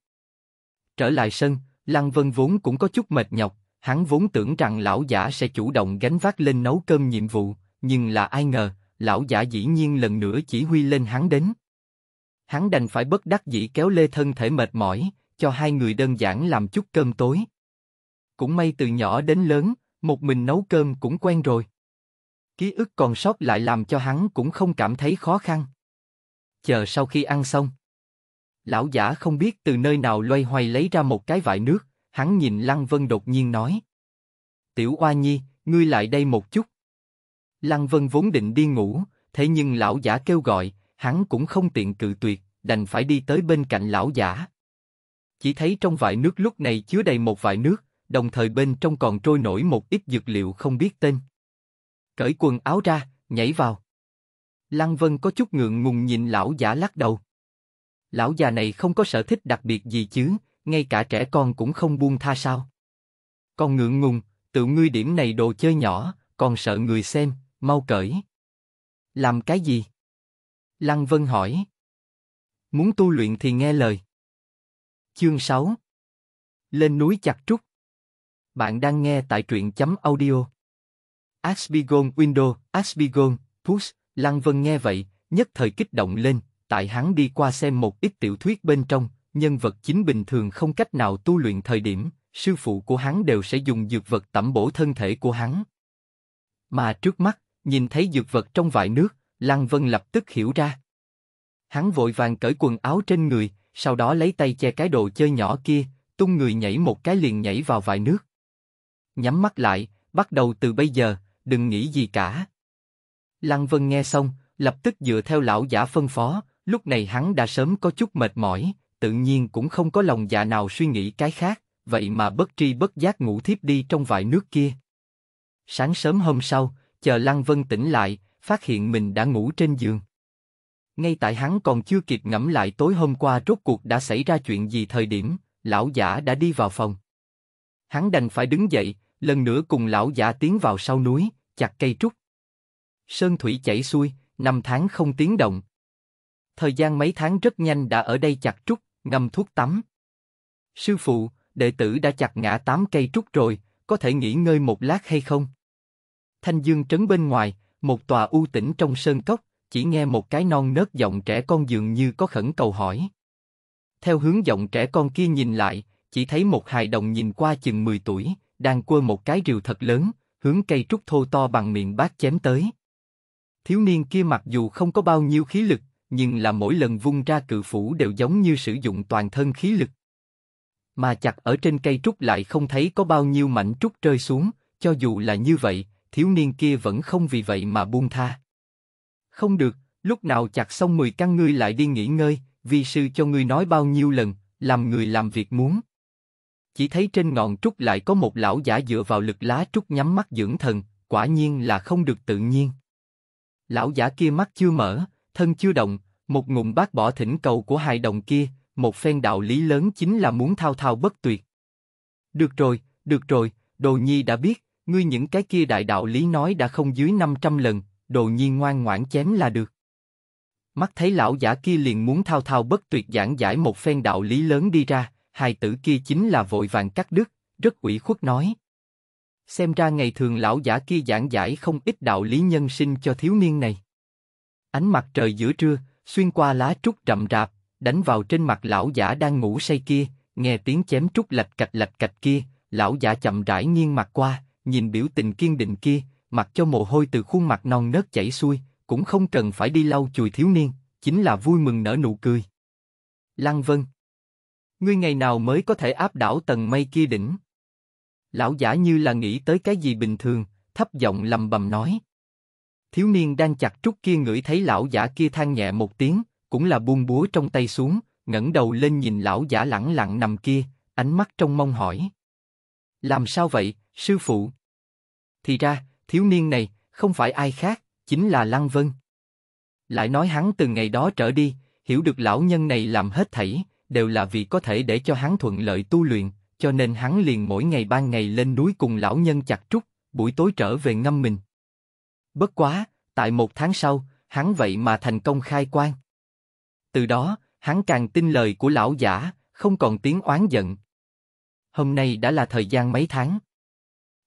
Trở lại sân, Lăng Vân vốn cũng có chút mệt nhọc, hắn vốn tưởng rằng lão giả sẽ chủ động gánh vác lên nấu cơm nhiệm vụ, nhưng là ai ngờ, lão giả dĩ nhiên lần nữa chỉ huy lên hắn đến. Hắn đành phải bất đắc dĩ kéo lê thân thể mệt mỏi, cho hai người đơn giản làm chút cơm tối cũng may từ nhỏ đến lớn, một mình nấu cơm cũng quen rồi. Ký ức còn sót lại làm cho hắn cũng không cảm thấy khó khăn. Chờ sau khi ăn xong, lão giả không biết từ nơi nào loay hoay lấy ra một cái vại nước, hắn nhìn Lăng Vân đột nhiên nói. Tiểu Oa Nhi, ngươi lại đây một chút. Lăng Vân vốn định đi ngủ, thế nhưng lão giả kêu gọi, hắn cũng không tiện cự tuyệt, đành phải đi tới bên cạnh lão giả. Chỉ thấy trong vại nước lúc này chứa đầy một vại nước, đồng thời bên trong còn trôi nổi một ít dược liệu không biết tên. Cởi quần áo ra, nhảy vào. Lăng Vân có chút ngượng ngùng nhìn lão giả lắc đầu. Lão già này không có sở thích đặc biệt gì chứ, ngay cả trẻ con cũng không buông tha sao. Con ngượng ngùng, tự ngươi điểm này đồ chơi nhỏ, còn sợ người xem, mau cởi. Làm cái gì? Lăng Vân hỏi. Muốn tu luyện thì nghe lời. Chương 6 Lên núi chặt trúc bạn đang nghe tại truyện chấm audio. Asbigon Window, Asbigon, Push, Lăng Vân nghe vậy, nhất thời kích động lên, tại hắn đi qua xem một ít tiểu thuyết bên trong, nhân vật chính bình thường không cách nào tu luyện thời điểm, sư phụ của hắn đều sẽ dùng dược vật tẩm bổ thân thể của hắn. Mà trước mắt, nhìn thấy dược vật trong vại nước, Lăng Vân lập tức hiểu ra. Hắn vội vàng cởi quần áo trên người, sau đó lấy tay che cái đồ chơi nhỏ kia, tung người nhảy một cái liền nhảy vào vại nước. Nhắm mắt lại, bắt đầu từ bây giờ, đừng nghĩ gì cả. Lăng Vân nghe xong, lập tức dựa theo lão giả phân phó, lúc này hắn đã sớm có chút mệt mỏi, tự nhiên cũng không có lòng dạ nào suy nghĩ cái khác, vậy mà bất tri bất giác ngủ thiếp đi trong vại nước kia. Sáng sớm hôm sau, chờ Lăng Vân tỉnh lại, phát hiện mình đã ngủ trên giường. Ngay tại hắn còn chưa kịp ngẫm lại tối hôm qua rốt cuộc đã xảy ra chuyện gì thời điểm, lão giả đã đi vào phòng hắn đành phải đứng dậy, lần nữa cùng lão giả tiến vào sau núi, chặt cây trúc. Sơn thủy chảy xuôi, năm tháng không tiếng động. Thời gian mấy tháng rất nhanh đã ở đây chặt trúc, ngâm thuốc tắm. Sư phụ, đệ tử đã chặt ngã tám cây trúc rồi, có thể nghỉ ngơi một lát hay không? Thanh Dương trấn bên ngoài, một tòa u tĩnh trong sơn cốc, chỉ nghe một cái non nớt giọng trẻ con dường như có khẩn cầu hỏi. Theo hướng giọng trẻ con kia nhìn lại, chỉ thấy một hài đồng nhìn qua chừng 10 tuổi, đang quơ một cái rìu thật lớn, hướng cây trúc thô to bằng miệng bát chém tới. Thiếu niên kia mặc dù không có bao nhiêu khí lực, nhưng là mỗi lần vung ra cự phủ đều giống như sử dụng toàn thân khí lực. Mà chặt ở trên cây trúc lại không thấy có bao nhiêu mảnh trúc rơi xuống, cho dù là như vậy, thiếu niên kia vẫn không vì vậy mà buông tha. Không được, lúc nào chặt xong 10 căn ngươi lại đi nghỉ ngơi, vì sư cho ngươi nói bao nhiêu lần, làm người làm việc muốn chỉ thấy trên ngọn trúc lại có một lão giả dựa vào lực lá trúc nhắm mắt dưỡng thần, quả nhiên là không được tự nhiên. Lão giả kia mắt chưa mở, thân chưa động, một ngụm bác bỏ thỉnh cầu của hai đồng kia, một phen đạo lý lớn chính là muốn thao thao bất tuyệt. Được rồi, được rồi, Đồ Nhi đã biết, ngươi những cái kia đại đạo lý nói đã không dưới 500 lần, Đồ Nhi ngoan ngoãn chém là được. Mắt thấy lão giả kia liền muốn thao thao bất tuyệt giảng giải một phen đạo lý lớn đi ra, hài tử kia chính là vội vàng cắt đứt, rất ủy khuất nói. Xem ra ngày thường lão giả kia giảng giải không ít đạo lý nhân sinh cho thiếu niên này. Ánh mặt trời giữa trưa, xuyên qua lá trúc rậm rạp, đánh vào trên mặt lão giả đang ngủ say kia, nghe tiếng chém trúc lạch cạch lạch cạch kia, lão giả chậm rãi nghiêng mặt qua, nhìn biểu tình kiên định kia, mặc cho mồ hôi từ khuôn mặt non nớt chảy xuôi, cũng không cần phải đi lau chùi thiếu niên, chính là vui mừng nở nụ cười. Lăng Vân, Ngươi ngày nào mới có thể áp đảo tầng mây kia đỉnh? Lão giả như là nghĩ tới cái gì bình thường, thấp giọng lầm bầm nói. Thiếu niên đang chặt trúc kia ngửi thấy lão giả kia than nhẹ một tiếng, cũng là buông búa trong tay xuống, ngẩng đầu lên nhìn lão giả lẳng lặng nằm kia, ánh mắt trong mong hỏi. Làm sao vậy, sư phụ? Thì ra, thiếu niên này, không phải ai khác, chính là Lăng Vân. Lại nói hắn từ ngày đó trở đi, hiểu được lão nhân này làm hết thảy, đều là vì có thể để cho hắn thuận lợi tu luyện, cho nên hắn liền mỗi ngày ban ngày lên núi cùng lão nhân chặt trúc, buổi tối trở về ngâm mình. Bất quá, tại một tháng sau, hắn vậy mà thành công khai quan. Từ đó, hắn càng tin lời của lão giả, không còn tiếng oán giận. Hôm nay đã là thời gian mấy tháng.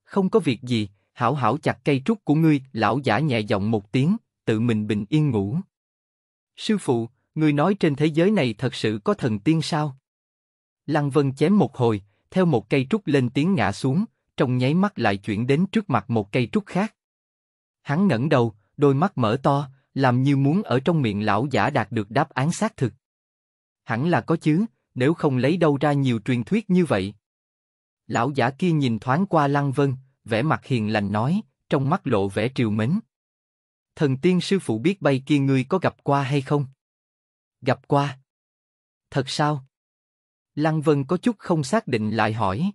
Không có việc gì, hảo hảo chặt cây trúc của ngươi, lão giả nhẹ giọng một tiếng, tự mình bình yên ngủ. Sư phụ, ngươi nói trên thế giới này thật sự có thần tiên sao? Lăng Vân chém một hồi, theo một cây trúc lên tiếng ngã xuống, trong nháy mắt lại chuyển đến trước mặt một cây trúc khác. Hắn ngẩng đầu, đôi mắt mở to, làm như muốn ở trong miệng lão giả đạt được đáp án xác thực. Hẳn là có chứ, nếu không lấy đâu ra nhiều truyền thuyết như vậy. Lão giả kia nhìn thoáng qua Lăng Vân, vẻ mặt hiền lành nói, trong mắt lộ vẻ triều mến. Thần tiên sư phụ biết bay kia ngươi có gặp qua hay không? Gặp qua. Thật sao? Lăng Vân có chút không xác định lại hỏi.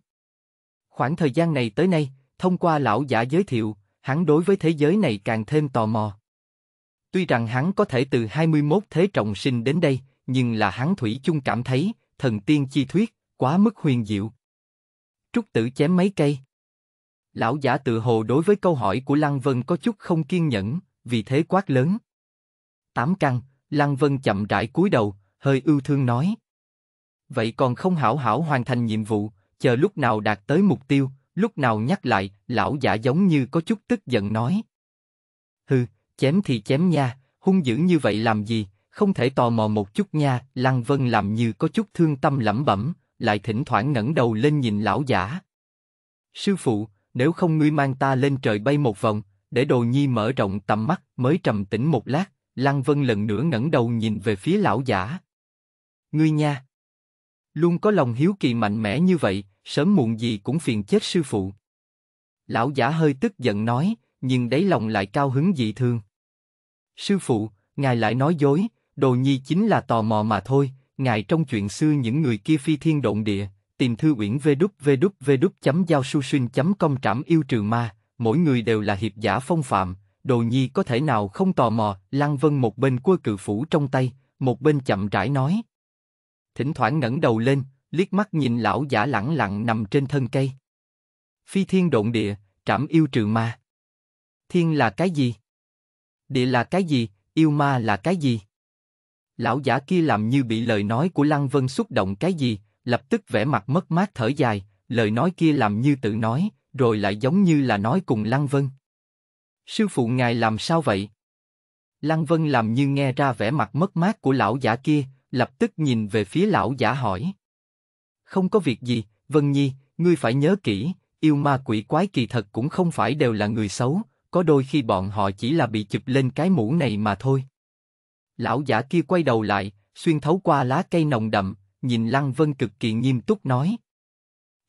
Khoảng thời gian này tới nay, thông qua lão giả giới thiệu, hắn đối với thế giới này càng thêm tò mò. Tuy rằng hắn có thể từ 21 thế trọng sinh đến đây, nhưng là hắn thủy chung cảm thấy, thần tiên chi thuyết, quá mức huyền diệu. Trúc tử chém mấy cây. Lão giả tự hồ đối với câu hỏi của Lăng Vân có chút không kiên nhẫn, vì thế quát lớn. Tám căn, Lăng Vân chậm rãi cúi đầu, hơi ưu thương nói. Vậy còn không hảo hảo hoàn thành nhiệm vụ, chờ lúc nào đạt tới mục tiêu, lúc nào nhắc lại, lão giả giống như có chút tức giận nói. Hừ, chém thì chém nha, hung dữ như vậy làm gì, không thể tò mò một chút nha, Lăng Vân làm như có chút thương tâm lẩm bẩm, lại thỉnh thoảng ngẩng đầu lên nhìn lão giả. Sư phụ, nếu không ngươi mang ta lên trời bay một vòng, để đồ nhi mở rộng tầm mắt mới trầm tĩnh một lát, Lăng Vân lần nữa ngẩng đầu nhìn về phía lão giả. Ngươi nha, luôn có lòng hiếu kỳ mạnh mẽ như vậy, sớm muộn gì cũng phiền chết sư phụ. Lão giả hơi tức giận nói, nhưng đáy lòng lại cao hứng dị thường. Sư phụ, ngài lại nói dối, đồ nhi chính là tò mò mà thôi. Ngài trong chuyện xưa những người kia phi thiên động địa, tìm thư uyển vê đúc vê đúc vê đúc chấm giao su xuyên chấm công trảm yêu trừ ma, mỗi người đều là hiệp giả phong phạm, Đồ Nhi có thể nào không tò mò, Lăng Vân một bên cua cự phủ trong tay, một bên chậm rãi nói. Thỉnh thoảng ngẩng đầu lên, liếc mắt nhìn lão giả lẳng lặng nằm trên thân cây. Phi thiên động địa, trảm yêu trừ ma. Thiên là cái gì? Địa là cái gì? Yêu ma là cái gì? Lão giả kia làm như bị lời nói của Lăng Vân xúc động cái gì, lập tức vẻ mặt mất mát thở dài, lời nói kia làm như tự nói, rồi lại giống như là nói cùng Lăng Vân. Sư phụ ngài làm sao vậy? Lăng Vân làm như nghe ra vẻ mặt mất mát của lão giả kia, lập tức nhìn về phía lão giả hỏi. Không có việc gì, Vân Nhi, ngươi phải nhớ kỹ, yêu ma quỷ quái kỳ thật cũng không phải đều là người xấu, có đôi khi bọn họ chỉ là bị chụp lên cái mũ này mà thôi. Lão giả kia quay đầu lại, xuyên thấu qua lá cây nồng đậm, nhìn Lăng Vân cực kỳ nghiêm túc nói.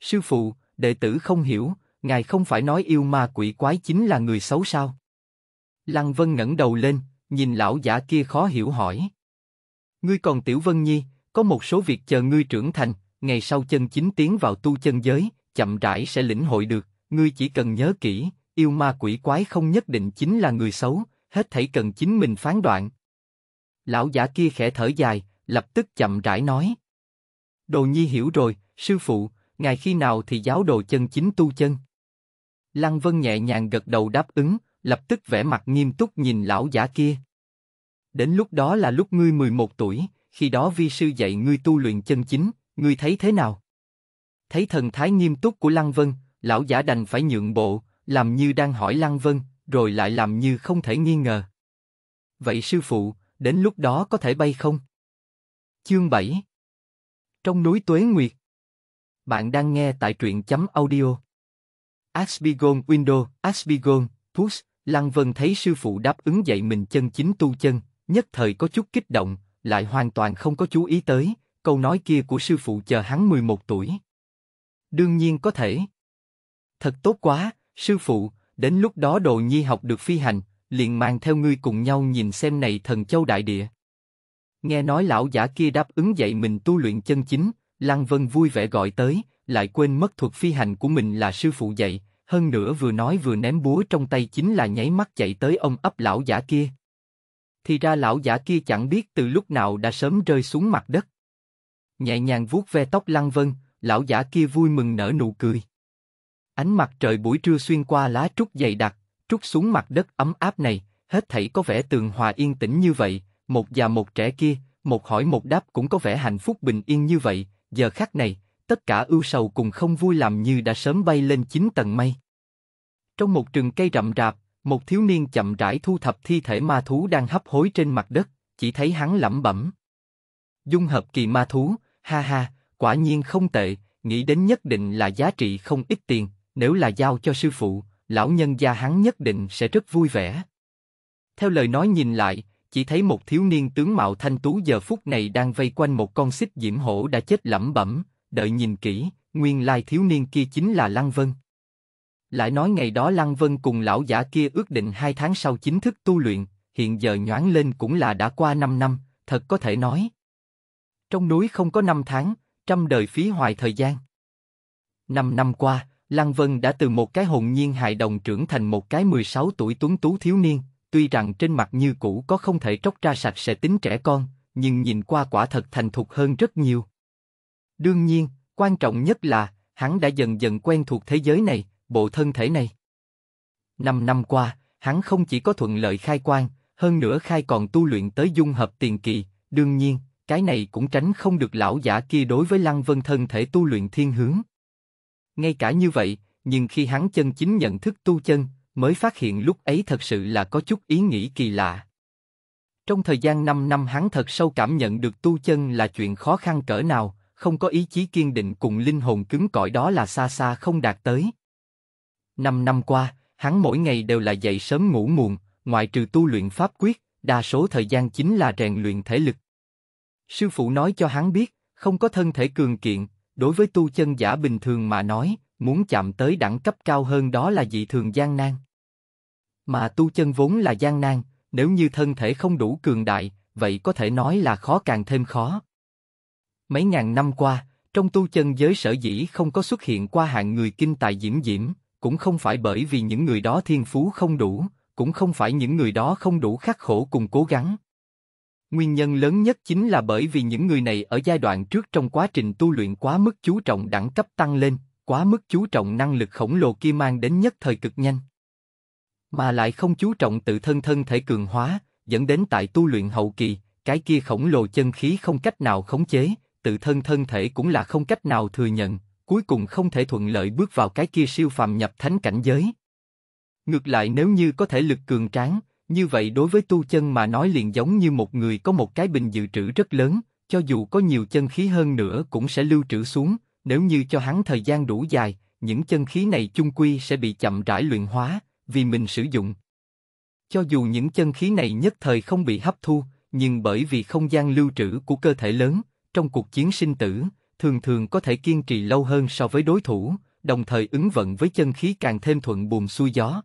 Sư phụ, đệ tử không hiểu, ngài không phải nói yêu ma quỷ quái chính là người xấu sao? Lăng Vân ngẩng đầu lên, nhìn lão giả kia khó hiểu hỏi. Ngươi còn Tiểu Vân Nhi, có một số việc chờ ngươi trưởng thành, ngày sau chân chính tiến vào tu chân giới, chậm rãi sẽ lĩnh hội được, ngươi chỉ cần nhớ kỹ, yêu ma quỷ quái không nhất định chính là người xấu, hết thảy cần chính mình phán đoạn. Lão giả kia khẽ thở dài, lập tức chậm rãi nói. Đồ Nhi hiểu rồi, sư phụ, ngài khi nào thì giáo đồ chân chính tu chân? Lăng Vân nhẹ nhàng gật đầu đáp ứng, lập tức vẻ mặt nghiêm túc nhìn lão giả kia. Đến lúc đó là lúc ngươi 11 tuổi, khi đó vi sư dạy ngươi tu luyện chân chính, ngươi thấy thế nào? Thấy thần thái nghiêm túc của Lăng Vân, lão giả đành phải nhượng bộ, làm như đang hỏi Lăng Vân, rồi lại làm như không thể nghi ngờ. Vậy sư phụ, đến lúc đó có thể bay không? Chương 7 Trong núi Tuế Nguyệt Bạn đang nghe tại truyện chấm audio Asbigon Window, Asbigon, Push, Lăng Vân thấy sư phụ đáp ứng dạy mình chân chính tu chân, nhất thời có chút kích động, lại hoàn toàn không có chú ý tới, câu nói kia của sư phụ chờ hắn 11 tuổi. Đương nhiên có thể. Thật tốt quá, sư phụ, đến lúc đó đồ nhi học được phi hành, liền mang theo ngươi cùng nhau nhìn xem này thần châu đại địa. Nghe nói lão giả kia đáp ứng dạy mình tu luyện chân chính, Lăng Vân vui vẻ gọi tới, lại quên mất thuật phi hành của mình là sư phụ dạy, hơn nữa vừa nói vừa ném búa trong tay chính là nháy mắt chạy tới ông ấp lão giả kia. Thì ra lão giả kia chẳng biết từ lúc nào đã sớm rơi xuống mặt đất. Nhẹ nhàng vuốt ve tóc Lăng Vân, lão giả kia vui mừng nở nụ cười. Ánh mặt trời buổi trưa xuyên qua lá trúc dày đặc, trúc xuống mặt đất ấm áp này, hết thảy có vẻ tường hòa yên tĩnh như vậy, một già một trẻ kia, một hỏi một đáp cũng có vẻ hạnh phúc bình yên như vậy, giờ khắc này, tất cả ưu sầu cùng không vui làm như đã sớm bay lên chín tầng mây. Trong một rừng cây rậm rạp, một thiếu niên chậm rãi thu thập thi thể ma thú đang hấp hối trên mặt đất, chỉ thấy hắn lẩm bẩm. Dung hợp kỳ ma thú, ha ha, quả nhiên không tệ, nghĩ đến nhất định là giá trị không ít tiền, nếu là giao cho sư phụ, lão nhân gia hắn nhất định sẽ rất vui vẻ. Theo lời nói nhìn lại, chỉ thấy một thiếu niên tướng mạo thanh tú giờ phút này đang vây quanh một con xích diễm hổ đã chết lẩm bẩm, đợi nhìn kỹ, nguyên lai thiếu niên kia chính là Lăng Vân. Lại nói ngày đó Lăng Vân cùng lão giả kia ước định hai tháng sau chính thức tu luyện, hiện giờ nhoáng lên cũng là đã qua năm năm, thật có thể nói. Trong núi không có năm tháng, trăm đời phí hoài thời gian. Năm năm qua, Lăng Vân đã từ một cái hồn nhiên hài đồng trưởng thành một cái 16 tuổi tuấn tú thiếu niên, tuy rằng trên mặt như cũ có không thể tróc ra sạch sẽ tính trẻ con, nhưng nhìn qua quả thật thành thục hơn rất nhiều. Đương nhiên, quan trọng nhất là, hắn đã dần dần quen thuộc thế giới này, bộ thân thể này. Năm năm qua, hắn không chỉ có thuận lợi khai quan, hơn nữa khai còn tu luyện tới dung hợp tiền kỳ, đương nhiên, cái này cũng tránh không được lão giả kia đối với Lăng Vân thân thể tu luyện thiên hướng. Ngay cả như vậy, nhưng khi hắn chân chính nhận thức tu chân, mới phát hiện lúc ấy thật sự là có chút ý nghĩ kỳ lạ. Trong thời gian 5 năm hắn thật sâu cảm nhận được tu chân là chuyện khó khăn cỡ nào, không có ý chí kiên định cùng linh hồn cứng cỏi đó là xa xa không đạt tới. Năm năm qua, hắn mỗi ngày đều là dậy sớm ngủ muộn, ngoại trừ tu luyện pháp quyết, đa số thời gian chính là rèn luyện thể lực. Sư phụ nói cho hắn biết, không có thân thể cường kiện, đối với tu chân giả bình thường mà nói, muốn chạm tới đẳng cấp cao hơn đó là dị thường gian nan. Mà tu chân vốn là gian nan, nếu như thân thể không đủ cường đại, vậy có thể nói là khó càng thêm khó. Mấy ngàn năm qua, trong tu chân giới sở dĩ không có xuất hiện qua hạng người kinh tài diễm diễm, cũng không phải bởi vì những người đó thiên phú không đủ, cũng không phải những người đó không đủ khắc khổ cùng cố gắng. Nguyên nhân lớn nhất chính là bởi vì những người này ở giai đoạn trước trong quá trình tu luyện quá mức chú trọng đẳng cấp tăng lên, quá mức chú trọng năng lực khổng lồ kia mang đến nhất thời cực nhanh. Mà lại không chú trọng tự thân thân thể cường hóa, dẫn đến tại tu luyện hậu kỳ, cái kia khổng lồ chân khí không cách nào khống chế, tự thân thân thể cũng là không cách nào thừa nhận, cuối cùng không thể thuận lợi bước vào cái kia siêu phàm nhập thánh cảnh giới. Ngược lại nếu như có thể lực cường tráng, như vậy đối với tu chân mà nói liền giống như một người có một cái bình dự trữ rất lớn, cho dù có nhiều chân khí hơn nữa cũng sẽ lưu trữ xuống, nếu như cho hắn thời gian đủ dài, những chân khí này chung quy sẽ bị chậm rãi luyện hóa, vì mình sử dụng. Cho dù những chân khí này nhất thời không bị hấp thu, nhưng bởi vì không gian lưu trữ của cơ thể lớn, trong cuộc chiến sinh tử, thường thường có thể kiên trì lâu hơn so với đối thủ, đồng thời ứng vận với chân khí càng thêm thuận buồm xuôi gió.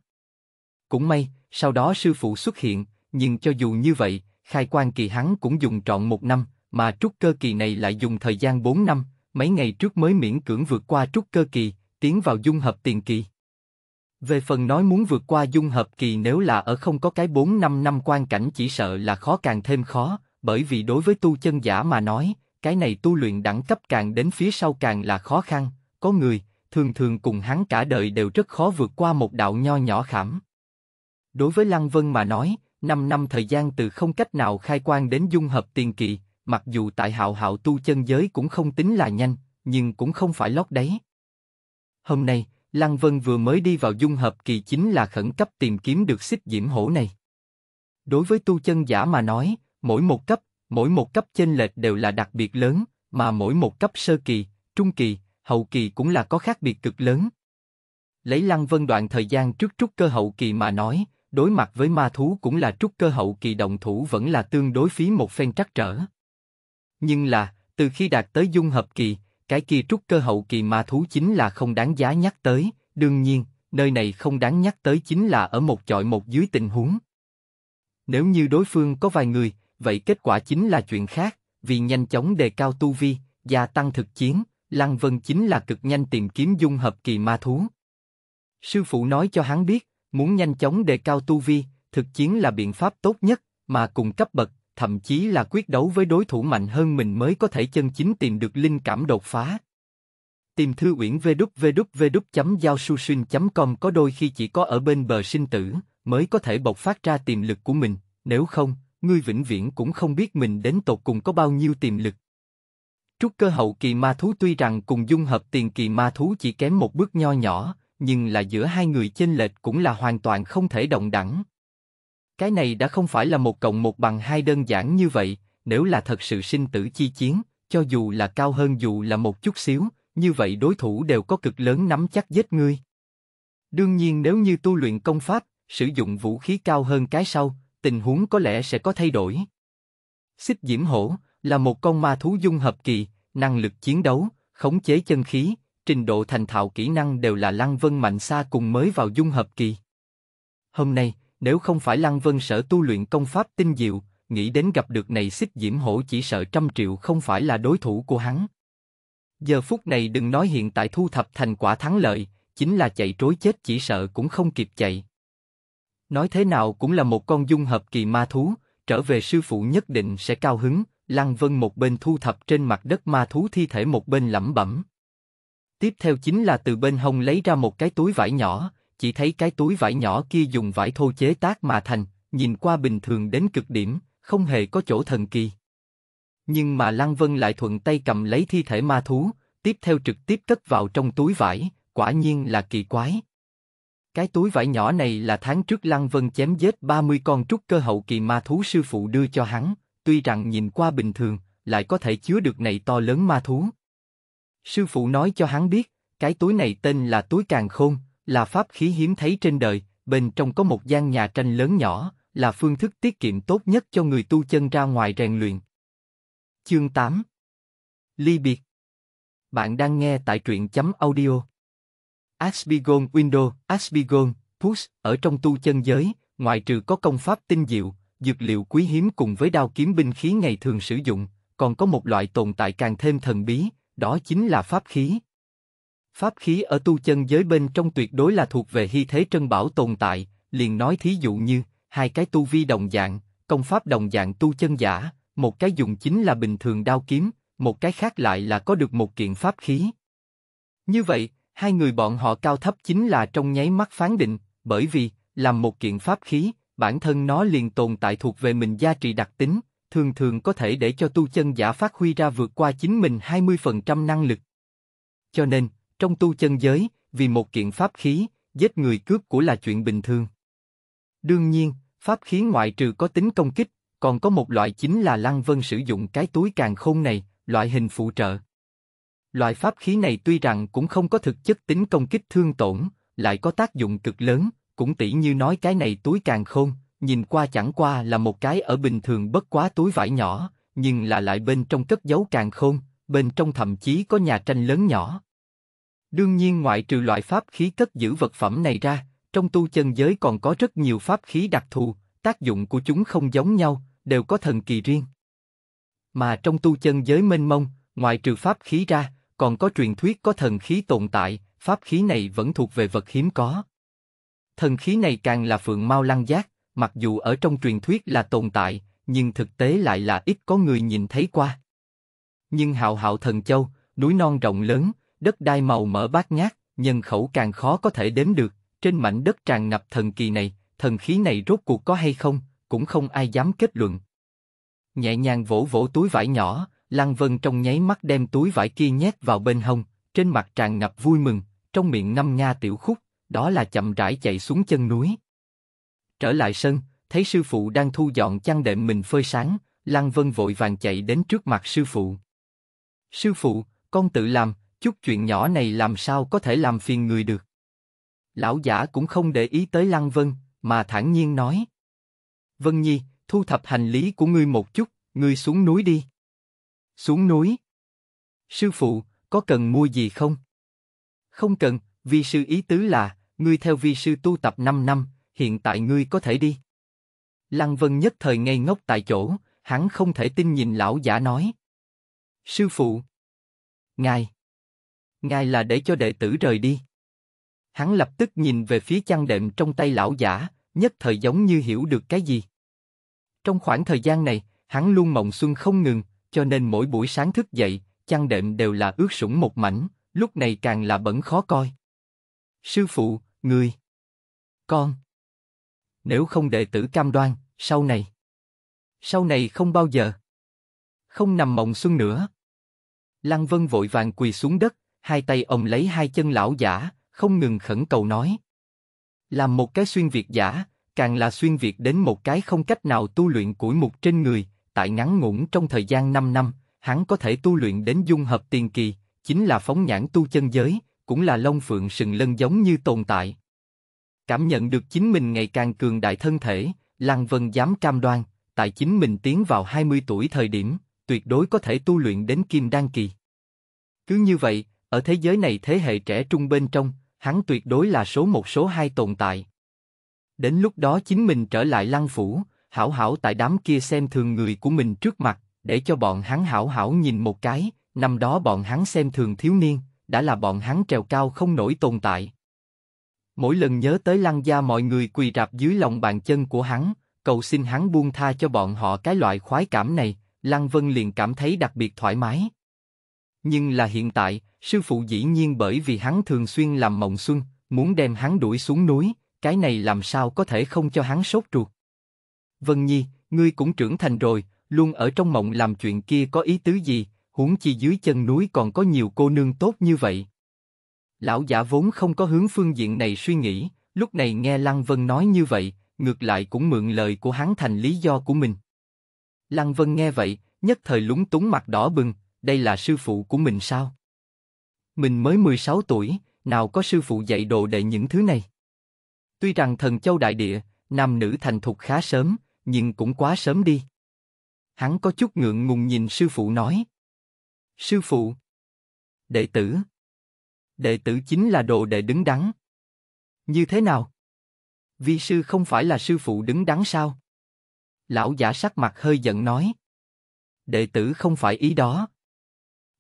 Cũng may, sau đó sư phụ xuất hiện, nhưng cho dù như vậy, khai quan kỳ hắn cũng dùng trọn một năm, mà trúc cơ kỳ này lại dùng thời gian bốn năm, mấy ngày trước mới miễn cưỡng vượt qua trúc cơ kỳ, tiến vào dung hợp tiền kỳ. Về phần nói muốn vượt qua dung hợp kỳ nếu là ở không có cái 4-5 năm quan cảnh chỉ sợ là khó càng thêm khó, bởi vì đối với tu chân giả mà nói, cái này tu luyện đẳng cấp càng đến phía sau càng là khó khăn, có người, thường thường cùng hắn cả đời đều rất khó vượt qua một đạo nho nhỏ khảm. Đối với Lăng Vân mà nói, 5 năm thời gian từ không cách nào khai quan đến dung hợp tiền kỳ, mặc dù tại hạo hạo tu chân giới cũng không tính là nhanh, nhưng cũng không phải lót đấy. Hôm nay, Lăng Vân vừa mới đi vào dung hợp kỳ chính là khẩn cấp tìm kiếm được xích diễm hổ này. Đối với tu chân giả mà nói, mỗi một cấp Mỗi một cấp chênh lệch đều là đặc biệt lớn, mà mỗi một cấp sơ kỳ, trung kỳ, hậu kỳ cũng là có khác biệt cực lớn. Lấy Lăng Vân đoạn thời gian trước trúc cơ hậu kỳ mà nói, đối mặt với ma thú cũng là trúc cơ hậu kỳ động thủ vẫn là tương đối phí một phen trắc trở. Nhưng là, từ khi đạt tới dung hợp kỳ, cái kỳ trúc cơ hậu kỳ ma thú chính là không đáng giá nhắc tới, đương nhiên, nơi này không đáng nhắc tới chính là ở một chọi một dưới tình huống. Nếu như đối phương có vài người, vậy kết quả chính là chuyện khác, vì nhanh chóng đề cao tu vi, gia tăng thực chiến, Lăng Vân chính là cực nhanh tìm kiếm dung hợp kỳ ma thú. Sư phụ nói cho hắn biết, muốn nhanh chóng đề cao tu vi, thực chiến là biện pháp tốt nhất, mà cùng cấp bậc, thậm chí là quyết đấu với đối thủ mạnh hơn mình mới có thể chân chính tìm được linh cảm đột phá. Tìm thư uyển www.giao.com có đôi khi chỉ có ở bên bờ sinh tử mới có thể bộc phát ra tiềm lực của mình, nếu không, ngươi vĩnh viễn cũng không biết mình đến tột cùng có bao nhiêu tiềm lực. Trúc cơ hậu kỳ ma thú tuy rằng cùng dung hợp tiền kỳ ma thú chỉ kém một bước nho nhỏ, nhưng là giữa hai người chênh lệch cũng là hoàn toàn không thể động đẳng. Cái này đã không phải là một cộng một bằng hai đơn giản như vậy, nếu là thật sự sinh tử chi chiến, cho dù là cao hơn dù là một chút xíu, như vậy đối thủ đều có cực lớn nắm chắc giết ngươi. Đương nhiên nếu như tu luyện công pháp, sử dụng vũ khí cao hơn cái sau, tình huống có lẽ sẽ có thay đổi. Xích Diễm Hổ là một con ma thú dung hợp kỳ, năng lực chiến đấu, khống chế chân khí, trình độ thành thạo kỹ năng đều là Lăng Vân mạnh xa cùng mới vào dung hợp kỳ. Hôm nay, nếu không phải Lăng Vân sở tu luyện công pháp tinh diệu, nghĩ đến gặp được này xích diễm hổ chỉ sợ trăm triệu không phải là đối thủ của hắn. Giờ phút này đừng nói hiện tại thu thập thành quả thắng lợi, chính là chạy trối chết chỉ sợ cũng không kịp chạy. Nói thế nào cũng là một con dung hợp kỳ ma thú, trở về sư phụ nhất định sẽ cao hứng, Lăng Vân một bên thu thập trên mặt đất ma thú thi thể một bên lẩm bẩm. Tiếp theo chính là từ bên hông lấy ra một cái túi vải nhỏ, chỉ thấy cái túi vải nhỏ kia dùng vải thô chế tác mà thành, nhìn qua bình thường đến cực điểm, không hề có chỗ thần kỳ. Nhưng mà Lăng Vân lại thuận tay cầm lấy thi thể ma thú, tiếp theo trực tiếp cất vào trong túi vải, quả nhiên là kỳ quái. Cái túi vải nhỏ này là tháng trước Lăng Vân chém giết 30 con trúc cơ hậu kỳ ma thú sư phụ đưa cho hắn, tuy rằng nhìn qua bình thường, lại có thể chứa được này to lớn ma thú. Sư phụ nói cho hắn biết, cái túi này tên là túi càng khôn, là pháp khí hiếm thấy trên đời, bên trong có một gian nhà tranh lớn nhỏ, là phương thức tiết kiệm tốt nhất cho người tu chân ra ngoài rèn luyện. Chương 8 Ly biệt Bạn đang nghe tại truyện chấm audio Asbigon Window, Asbigon, Push, ở trong tu chân giới, ngoại trừ có công pháp tinh diệu, dược liệu quý hiếm cùng với đao kiếm binh khí ngày thường sử dụng, còn có một loại tồn tại càng thêm thần bí, đó chính là pháp khí. Pháp khí ở tu chân giới bên trong tuyệt đối là thuộc về hy thế trân bảo tồn tại, liền nói thí dụ như, hai cái tu vi đồng dạng, công pháp đồng dạng tu chân giả, một cái dùng chính là bình thường đao kiếm, một cái khác lại là có được một kiện pháp khí. Như vậy, Hai người bọn họ cao thấp chính là trong nháy mắt phán định, bởi vì, làm một kiện pháp khí, bản thân nó liền tồn tại thuộc về mình giá trị đặc tính, thường thường có thể để cho tu chân giả phát huy ra vượt qua chính mình 20% năng lực. Cho nên, trong tu chân giới, vì một kiện pháp khí, giết người cướp của là chuyện bình thường. Đương nhiên, pháp khí ngoại trừ có tính công kích, còn có một loại chính là Lăng Vân sử dụng cái túi càng khôn này, loại hình phụ trợ. Loại pháp khí này tuy rằng cũng không có thực chất tính công kích thương tổn, lại có tác dụng cực lớn, cũng tỷ như nói cái này túi càng khôn, nhìn qua chẳng qua là một cái ở bình thường bất quá túi vải nhỏ, nhưng là lại bên trong cất giấu càng khôn, bên trong thậm chí có nhà tranh lớn nhỏ. Đương nhiên ngoại trừ loại pháp khí cất giữ vật phẩm này ra, trong tu chân giới còn có rất nhiều pháp khí đặc thù, tác dụng của chúng không giống nhau, đều có thần kỳ riêng. Mà trong tu chân giới mênh mông, ngoại trừ pháp khí ra, còn có truyền thuyết có thần khí tồn tại, pháp khí này vẫn thuộc về vật hiếm có. Thần khí này càng là phượng mau lăng giác, mặc dù ở trong truyền thuyết là tồn tại, nhưng thực tế lại là ít có người nhìn thấy qua. Nhưng hạo hạo thần châu, núi non rộng lớn, đất đai màu mỡ bát ngát, nhân khẩu càng khó có thể đếm được, trên mảnh đất tràn ngập thần kỳ này, thần khí này rốt cuộc có hay không, cũng không ai dám kết luận. Nhẹ nhàng vỗ vỗ túi vải nhỏ, Lăng Vân trong nháy mắt đem túi vải kia nhét vào bên hông, trên mặt tràn ngập vui mừng, trong miệng ngâm nga tiểu khúc, đó là chậm rãi chạy xuống chân núi. Trở lại sân, thấy sư phụ đang thu dọn chăn đệm mình phơi sáng, Lăng Vân vội vàng chạy đến trước mặt sư phụ. Sư phụ, con tự làm, chút chuyện nhỏ này làm sao có thể làm phiền người được. Lão giả cũng không để ý tới Lăng Vân, mà thản nhiên nói. Vân Nhi, thu thập hành lý của ngươi một chút, ngươi xuống núi đi. Xuống núi. Sư phụ, có cần mua gì không? Không cần, vi sư ý tứ là, ngươi theo vi sư tu tập 5 năm, hiện tại ngươi có thể đi. Lăng Vân nhất thời ngây ngốc tại chỗ, hắn không thể tin nhìn lão giả nói. Sư phụ. Ngài. Ngài là để cho đệ tử rời đi. Hắn lập tức nhìn về phía chăn đệm trong tay lão giả, nhất thời giống như hiểu được cái gì. Trong khoảng thời gian này, hắn luôn mộng xuân không ngừng, cho nên mỗi buổi sáng thức dậy, chăn đệm đều là ướt sũng một mảnh, lúc này càng là bẩn khó coi. Sư phụ, người, con, nếu không đệ tử cam đoan, sau này, sau này không bao giờ, không nằm mộng xuân nữa. Lăng Vân vội vàng quỳ xuống đất, hai tay ông lấy hai chân lão giả, không ngừng khẩn cầu nói. Làm một cái xuyên việt giả, càng là xuyên việt đến một cái không cách nào tu luyện củi mục trên người, tại ngắn ngủn trong thời gian 5 năm, hắn có thể tu luyện đến dung hợp tiền kỳ, chính là phóng nhãn tu chân giới, cũng là long phượng sừng lân giống như tồn tại. Cảm nhận được chính mình ngày càng cường đại thân thể, Lăng Vân dám cam đoan, tại chính mình tiến vào 20 tuổi thời điểm, tuyệt đối có thể tu luyện đến kim đan kỳ. Cứ như vậy, ở thế giới này thế hệ trẻ trung bên trong, hắn tuyệt đối là số một số hai tồn tại. Đến lúc đó chính mình trở lại Lăng Phủ, hảo hảo tại đám kia xem thường người của mình trước mặt, để cho bọn hắn hảo hảo nhìn một cái, năm đó bọn hắn xem thường thiếu niên, đã là bọn hắn trèo cao không nổi tồn tại. Mỗi lần nhớ tới lăng gia mọi người quỳ rạp dưới lòng bàn chân của hắn, cầu xin hắn buông tha cho bọn họ cái loại khoái cảm này, lăng vân liền cảm thấy đặc biệt thoải mái. Nhưng là hiện tại, sư phụ dĩ nhiên bởi vì hắn thường xuyên làm mộng xuân, muốn đem hắn đuổi xuống núi, cái này làm sao có thể không cho hắn sốt ruột. Vân Nhi, ngươi cũng trưởng thành rồi, luôn ở trong mộng làm chuyện kia có ý tứ gì, huống chi dưới chân núi còn có nhiều cô nương tốt như vậy. Lão giả vốn không có hướng phương diện này suy nghĩ, lúc này nghe Lăng Vân nói như vậy, ngược lại cũng mượn lời của hắn thành lý do của mình. Lăng Vân nghe vậy, nhất thời lúng túng mặt đỏ bừng, đây là sư phụ của mình sao? Mình mới 16 tuổi, nào có sư phụ dạy đồ đệ những thứ này? Tuy rằng thần châu đại địa, nam nữ thành thục khá sớm, nhưng cũng quá sớm đi. Hắn có chút ngượng ngùng nhìn sư phụ nói. Sư phụ. Đệ tử. Đệ tử chính là đồ đệ đứng đắn. Như thế nào? Vi sư không phải là sư phụ đứng đắn sao? Lão giả sắc mặt hơi giận nói. Đệ tử không phải ý đó.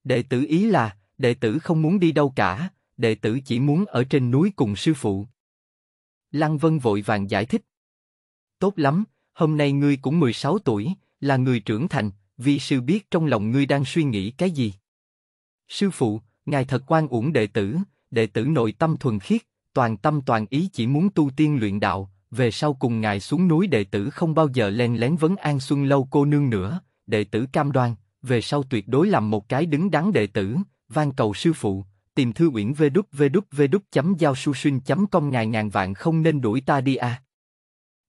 Đệ tử ý là, đệ tử không muốn đi đâu cả, đệ tử chỉ muốn ở trên núi cùng sư phụ. Lăng Vân vội vàng giải thích. Tốt lắm, Hôm nay ngươi cũng 16 tuổi, là người trưởng thành, vì sư biết trong lòng ngươi đang suy nghĩ cái gì. Sư phụ, ngài thật quan uổng đệ tử, đệ tử nội tâm thuần khiết, toàn tâm toàn ý chỉ muốn tu tiên luyện đạo, về sau cùng ngài xuống núi đệ tử không bao giờ len lén vấn an xuân lâu cô nương nữa, đệ tử cam đoan, về sau tuyệt đối làm một cái đứng đắn đệ tử, van cầu sư phụ, tìm thư uyển vê đúc vê đúc vê đúc chấm giao su xuyên chấm công ngài ngàn vạn không nên đuổi ta đi à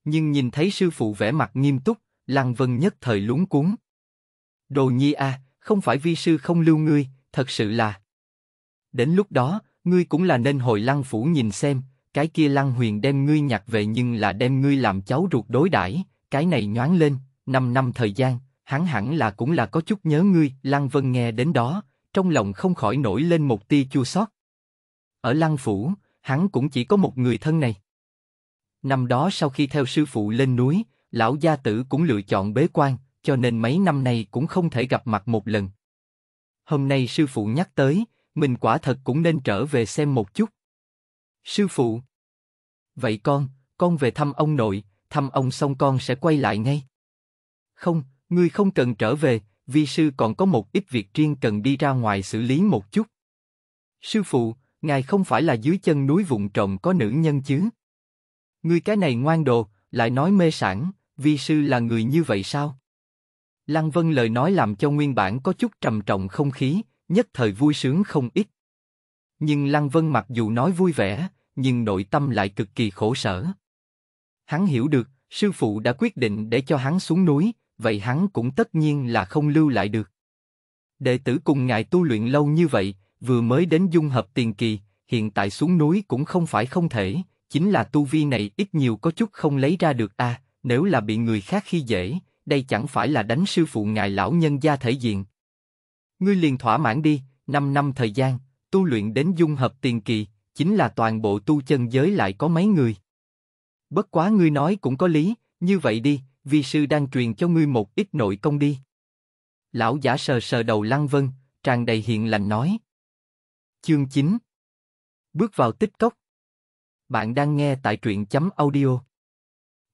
nhưng nhìn thấy sư phụ vẻ mặt nghiêm túc, Lăng Vân nhất thời lúng cuốn. Đồ nhi a, à, không phải vi sư không lưu ngươi, thật sự là. Đến lúc đó, ngươi cũng là nên hồi Lăng Phủ nhìn xem, cái kia Lăng Huyền đem ngươi nhặt về nhưng là đem ngươi làm cháu ruột đối đãi, cái này nhoáng lên, 5 năm thời gian, hắn hẳn là cũng là có chút nhớ ngươi. Lăng Vân nghe đến đó, trong lòng không khỏi nổi lên một tia chua xót. Ở Lăng Phủ, hắn cũng chỉ có một người thân này. Năm đó sau khi theo sư phụ lên núi, lão gia tử cũng lựa chọn bế quan, cho nên mấy năm nay cũng không thể gặp mặt một lần. Hôm nay sư phụ nhắc tới, mình quả thật cũng nên trở về xem một chút. Sư phụ. Vậy con, con về thăm ông nội, thăm ông xong con sẽ quay lại ngay. Không, ngươi không cần trở về, vi sư còn có một ít việc riêng cần đi ra ngoài xử lý một chút. Sư phụ, ngài không phải là dưới chân núi vụn trộm có nữ nhân chứ? Ngươi cái này ngoan đồ, lại nói mê sản, vi sư là người như vậy sao? Lăng Vân lời nói làm cho nguyên bản có chút trầm trọng không khí, nhất thời vui sướng không ít. Nhưng Lăng Vân mặc dù nói vui vẻ, nhưng nội tâm lại cực kỳ khổ sở. Hắn hiểu được, sư phụ đã quyết định để cho hắn xuống núi, vậy hắn cũng tất nhiên là không lưu lại được. Đệ tử cùng ngài tu luyện lâu như vậy, vừa mới đến dung hợp tiền kỳ, hiện tại xuống núi cũng không phải không thể, chính là tu vi này ít nhiều có chút không lấy ra được a. À, nếu là bị người khác khi dễ, đây chẳng phải là đánh sư phụ ngài lão nhân gia thể diện? Ngươi liền thỏa mãn đi, 5 năm thời gian, tu luyện đến dung hợp tiền kỳ, chính là toàn bộ tu chân giới lại có mấy người. Bất quá ngươi nói cũng có lý, như vậy đi, vi sư đang truyền cho ngươi một ít nội công đi. Lão giả sờ sờ đầu Lăng Vân, tràn đầy hiện lành nói. Chương 9 Bước vào tích cốc bạn đang nghe tại truyện chấm audio.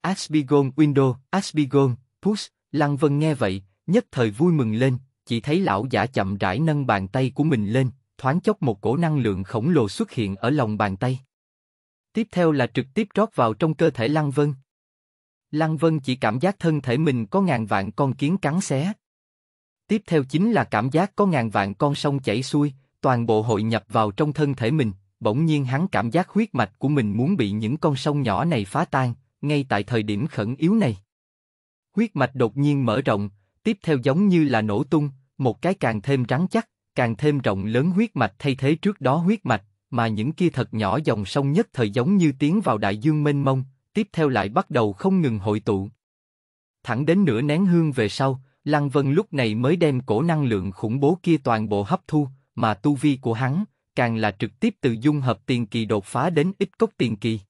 Asbigon Window, Asbigon, Push, Lăng Vân nghe vậy, nhất thời vui mừng lên, chỉ thấy lão giả chậm rãi nâng bàn tay của mình lên, thoáng chốc một cổ năng lượng khổng lồ xuất hiện ở lòng bàn tay. Tiếp theo là trực tiếp rót vào trong cơ thể Lăng Vân. Lăng Vân chỉ cảm giác thân thể mình có ngàn vạn con kiến cắn xé. Tiếp theo chính là cảm giác có ngàn vạn con sông chảy xuôi, toàn bộ hội nhập vào trong thân thể mình, bỗng nhiên hắn cảm giác huyết mạch của mình muốn bị những con sông nhỏ này phá tan, ngay tại thời điểm khẩn yếu này. Huyết mạch đột nhiên mở rộng, tiếp theo giống như là nổ tung, một cái càng thêm rắn chắc, càng thêm rộng lớn huyết mạch thay thế trước đó huyết mạch, mà những kia thật nhỏ dòng sông nhất thời giống như tiến vào đại dương mênh mông, tiếp theo lại bắt đầu không ngừng hội tụ. Thẳng đến nửa nén hương về sau, Lăng Vân lúc này mới đem cổ năng lượng khủng bố kia toàn bộ hấp thu, mà tu vi của hắn, càng là trực tiếp từ dung hợp tiền kỳ đột phá đến ít cốc tiền kỳ.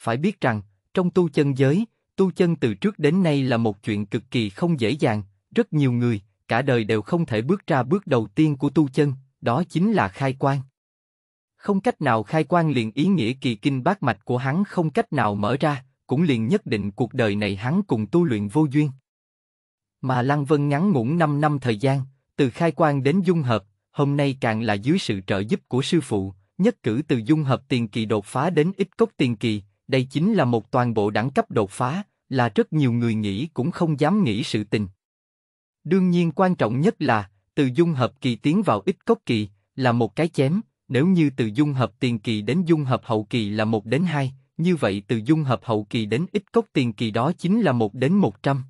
Phải biết rằng, trong tu chân giới, tu chân từ trước đến nay là một chuyện cực kỳ không dễ dàng, rất nhiều người, cả đời đều không thể bước ra bước đầu tiên của tu chân, đó chính là khai quan. Không cách nào khai quan liền ý nghĩa kỳ kinh bát mạch của hắn không cách nào mở ra, cũng liền nhất định cuộc đời này hắn cùng tu luyện vô duyên. Mà Lăng Vân ngắn ngủn 5 năm thời gian, từ khai quan đến dung hợp, hôm nay càng là dưới sự trợ giúp của sư phụ, nhất cử từ dung hợp tiền kỳ đột phá đến ít cốc tiền kỳ, đây chính là một toàn bộ đẳng cấp đột phá, là rất nhiều người nghĩ cũng không dám nghĩ sự tình. Đương nhiên quan trọng nhất là, từ dung hợp kỳ tiến vào ít cốc kỳ, là một cái chém, nếu như từ dung hợp tiền kỳ đến dung hợp hậu kỳ là một đến hai, như vậy từ dung hợp hậu kỳ đến ít cốc tiền kỳ đó chính là một đến một trăm.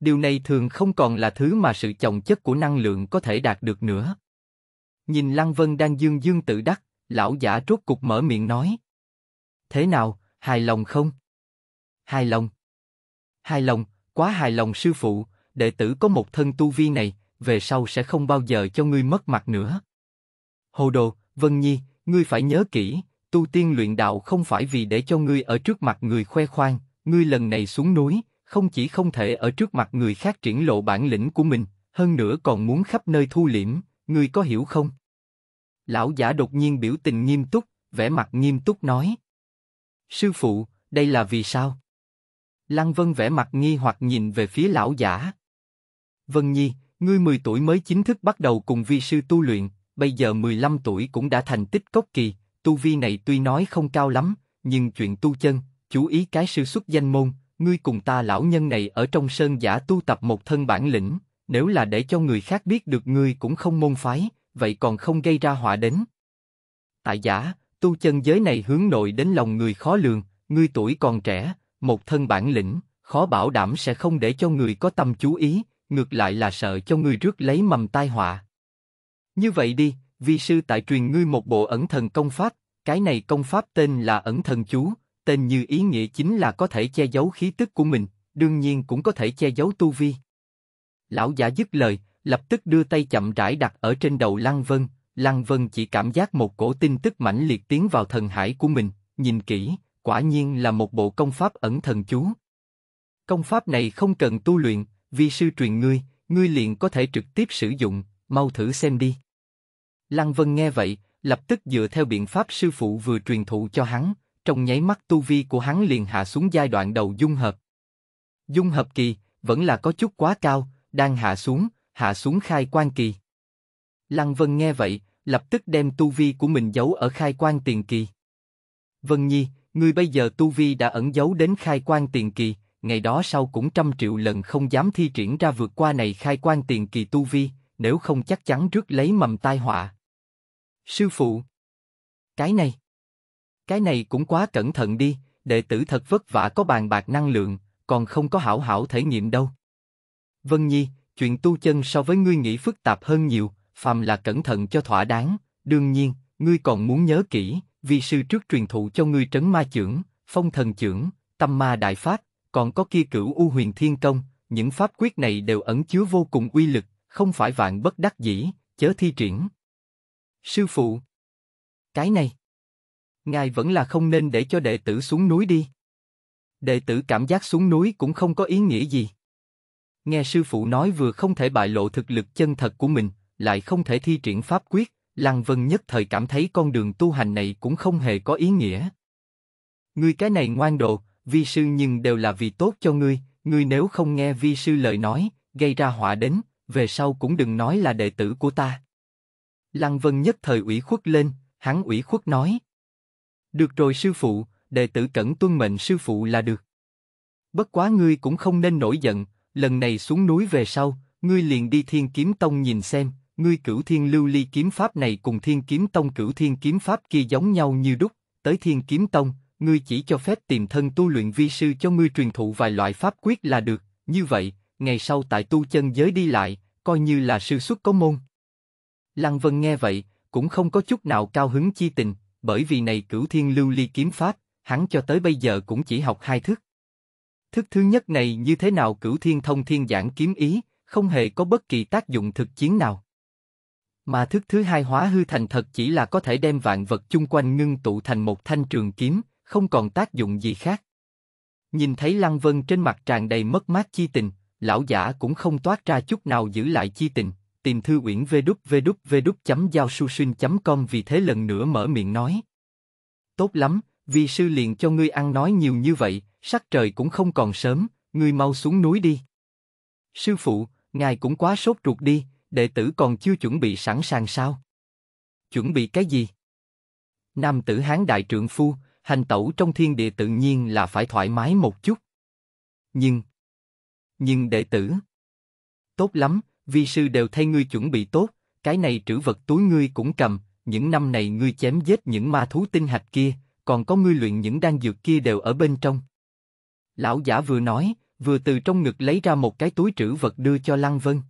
Điều này thường không còn là thứ mà sự chồng chất của năng lượng có thể đạt được nữa. Nhìn Lăng Vân đang dương dương tự đắc, lão giả rốt cục mở miệng nói. Thế nào, hài lòng không? Hài lòng. Hài lòng, quá hài lòng sư phụ, đệ tử có một thân tu vi này, về sau sẽ không bao giờ cho ngươi mất mặt nữa. Hồ đồ, Vân Nhi, ngươi phải nhớ kỹ, tu tiên luyện đạo không phải vì để cho ngươi ở trước mặt người khoe khoang, ngươi lần này xuống núi, không chỉ không thể ở trước mặt người khác triển lộ bản lĩnh của mình, hơn nữa còn muốn khắp nơi thu liễm, ngươi có hiểu không? Lão giả đột nhiên biểu tình nghiêm túc, vẻ mặt nghiêm túc nói. Sư phụ, đây là vì sao? Lăng Vân vẻ mặt nghi hoặc nhìn về phía lão giả. Vân Nhi, ngươi 10 tuổi mới chính thức bắt đầu cùng vi sư tu luyện, bây giờ 15 tuổi cũng đã thành tích cốc kỳ, tu vi này tuy nói không cao lắm, nhưng chuyện tu chân, chú ý cái sư xuất danh môn, ngươi cùng ta lão nhân này ở trong sơn giả tu tập một thân bản lĩnh, nếu là để cho người khác biết được ngươi cũng không môn phái, vậy còn không gây ra họa đến. Tại giả, tu chân giới này hướng nội đến lòng người khó lường, ngươi tuổi còn trẻ, một thân bản lĩnh, khó bảo đảm sẽ không để cho người có tâm chú ý, ngược lại là sợ cho người rước lấy mầm tai họa. Như vậy đi, vi sư tại truyền ngươi một bộ ẩn thần công pháp, cái này công pháp tên là ẩn thần chú, tên như ý nghĩa chính là có thể che giấu khí tức của mình, đương nhiên cũng có thể che giấu tu vi. Lão giả dứt lời, lập tức đưa tay chậm rãi đặt ở trên đầu Lăng Vân. Lăng Vân chỉ cảm giác một cổ tin tức mãnh liệt tiến vào thần hải của mình, nhìn kỹ, quả nhiên là một bộ công pháp ẩn thần chú. Công pháp này không cần tu luyện, vi sư truyền ngươi, ngươi liền có thể trực tiếp sử dụng, mau thử xem đi. Lăng Vân nghe vậy, lập tức dựa theo biện pháp sư phụ vừa truyền thụ cho hắn, trong nháy mắt tu vi của hắn liền hạ xuống giai đoạn đầu dung hợp. Dung hợp kỳ, vẫn là có chút quá cao, đang hạ xuống, hạ xuống khai quan kỳ. Lăng Vân nghe vậy, lập tức đem tu vi của mình giấu ở khai quan tiền kỳ. Vân Nhi, ngươi bây giờ tu vi đã ẩn giấu đến khai quan tiền kỳ, ngày đó sau cũng trăm triệu lần không dám thi triển ra vượt qua này khai quan tiền kỳ tu vi, nếu không chắc chắn rước lấy mầm tai họa. Sư phụ, cái này, cái này cũng quá cẩn thận đi, đệ tử thật vất vả có bàn bạc năng lượng, còn không có hảo hảo thể nghiệm đâu. Vân Nhi, chuyện tu chân so với ngươi nghĩ phức tạp hơn nhiều, phàm là cẩn thận cho thỏa đáng, đương nhiên, ngươi còn muốn nhớ kỹ, vì sư trước truyền thụ cho ngươi trấn ma trưởng, phong thần trưởng, tâm ma đại pháp, còn có kia cửu u huyền thiên công, những pháp quyết này đều ẩn chứa vô cùng uy lực, không phải vạn bất đắc dĩ, chớ thi triển. Sư phụ, cái này, ngài vẫn là không nên để cho đệ tử xuống núi đi. Đệ tử cảm giác xuống núi cũng không có ý nghĩa gì. Nghe sư phụ nói vừa không thể bại lộ thực lực chân thật của mình, lại không thể thi triển pháp quyết, Lăng Vân nhất thời cảm thấy con đường tu hành này cũng không hề có ý nghĩa. Ngươi cái này ngoan độ, vi sư nhưng đều là vì tốt cho ngươi, ngươi nếu không nghe vi sư lời nói, gây ra họa đến, về sau cũng đừng nói là đệ tử của ta. Lăng Vân nhất thời ủy khuất lên, hắn ủy khuất nói. Được rồi sư phụ, đệ tử cẩn tuân mệnh sư phụ là được. Bất quá ngươi cũng không nên nổi giận, lần này xuống núi về sau, ngươi liền đi Thiên Kiếm Tông nhìn xem, ngươi cửu thiên lưu ly kiếm pháp này cùng Thiên Kiếm Tông cửu thiên kiếm pháp kia giống nhau như đúc, tới Thiên Kiếm Tông, ngươi chỉ cho phép tìm thân tu luyện vi sư cho ngươi truyền thụ vài loại pháp quyết là được, như vậy, ngày sau tại tu chân giới đi lại, coi như là sư xuất có môn. Lăng Vân nghe vậy, cũng không có chút nào cao hứng chi tình, bởi vì này cửu thiên lưu ly kiếm pháp, hắn cho tới bây giờ cũng chỉ học hai thức. Thức thứ nhất này như thế nào cửu thiên thông thiên giảng kiếm ý, không hề có bất kỳ tác dụng thực chiến nào. Mà thức thứ hai hóa hư thành thật chỉ là có thể đem vạn vật chung quanh ngưng tụ thành một thanh trường kiếm, không còn tác dụng gì khác. Nhìn thấy Lăng Vân trên mặt tràn đầy mất mát chi tình, lão giả cũng không toát ra chút nào giữ lại chi tình, tìm thư uyển vê đúc vê đúc vê đúc chấm giao su xuyên chấm com vì thế lần nữa mở miệng nói. Tốt lắm, vi sư liền cho ngươi ăn nói nhiều như vậy, sắc trời cũng không còn sớm, ngươi mau xuống núi đi. Sư phụ, ngài cũng quá sốt ruột đi, đệ tử còn chưa chuẩn bị sẵn sàng sao? Chuẩn bị cái gì? Nam tử hán đại trượng phu, hành tẩu trong thiên địa tự nhiên là phải thoải mái một chút. Nhưng, nhưng đệ tử, tốt lắm, vi sư đều thay ngươi chuẩn bị tốt, cái này trữ vật túi ngươi cũng cầm, những năm này ngươi chém giết những ma thú tinh hạch kia, còn có ngươi luyện những đan dược kia đều ở bên trong. Lão giả vừa nói, vừa từ trong ngực lấy ra một cái túi trữ vật đưa cho Lăng Vân.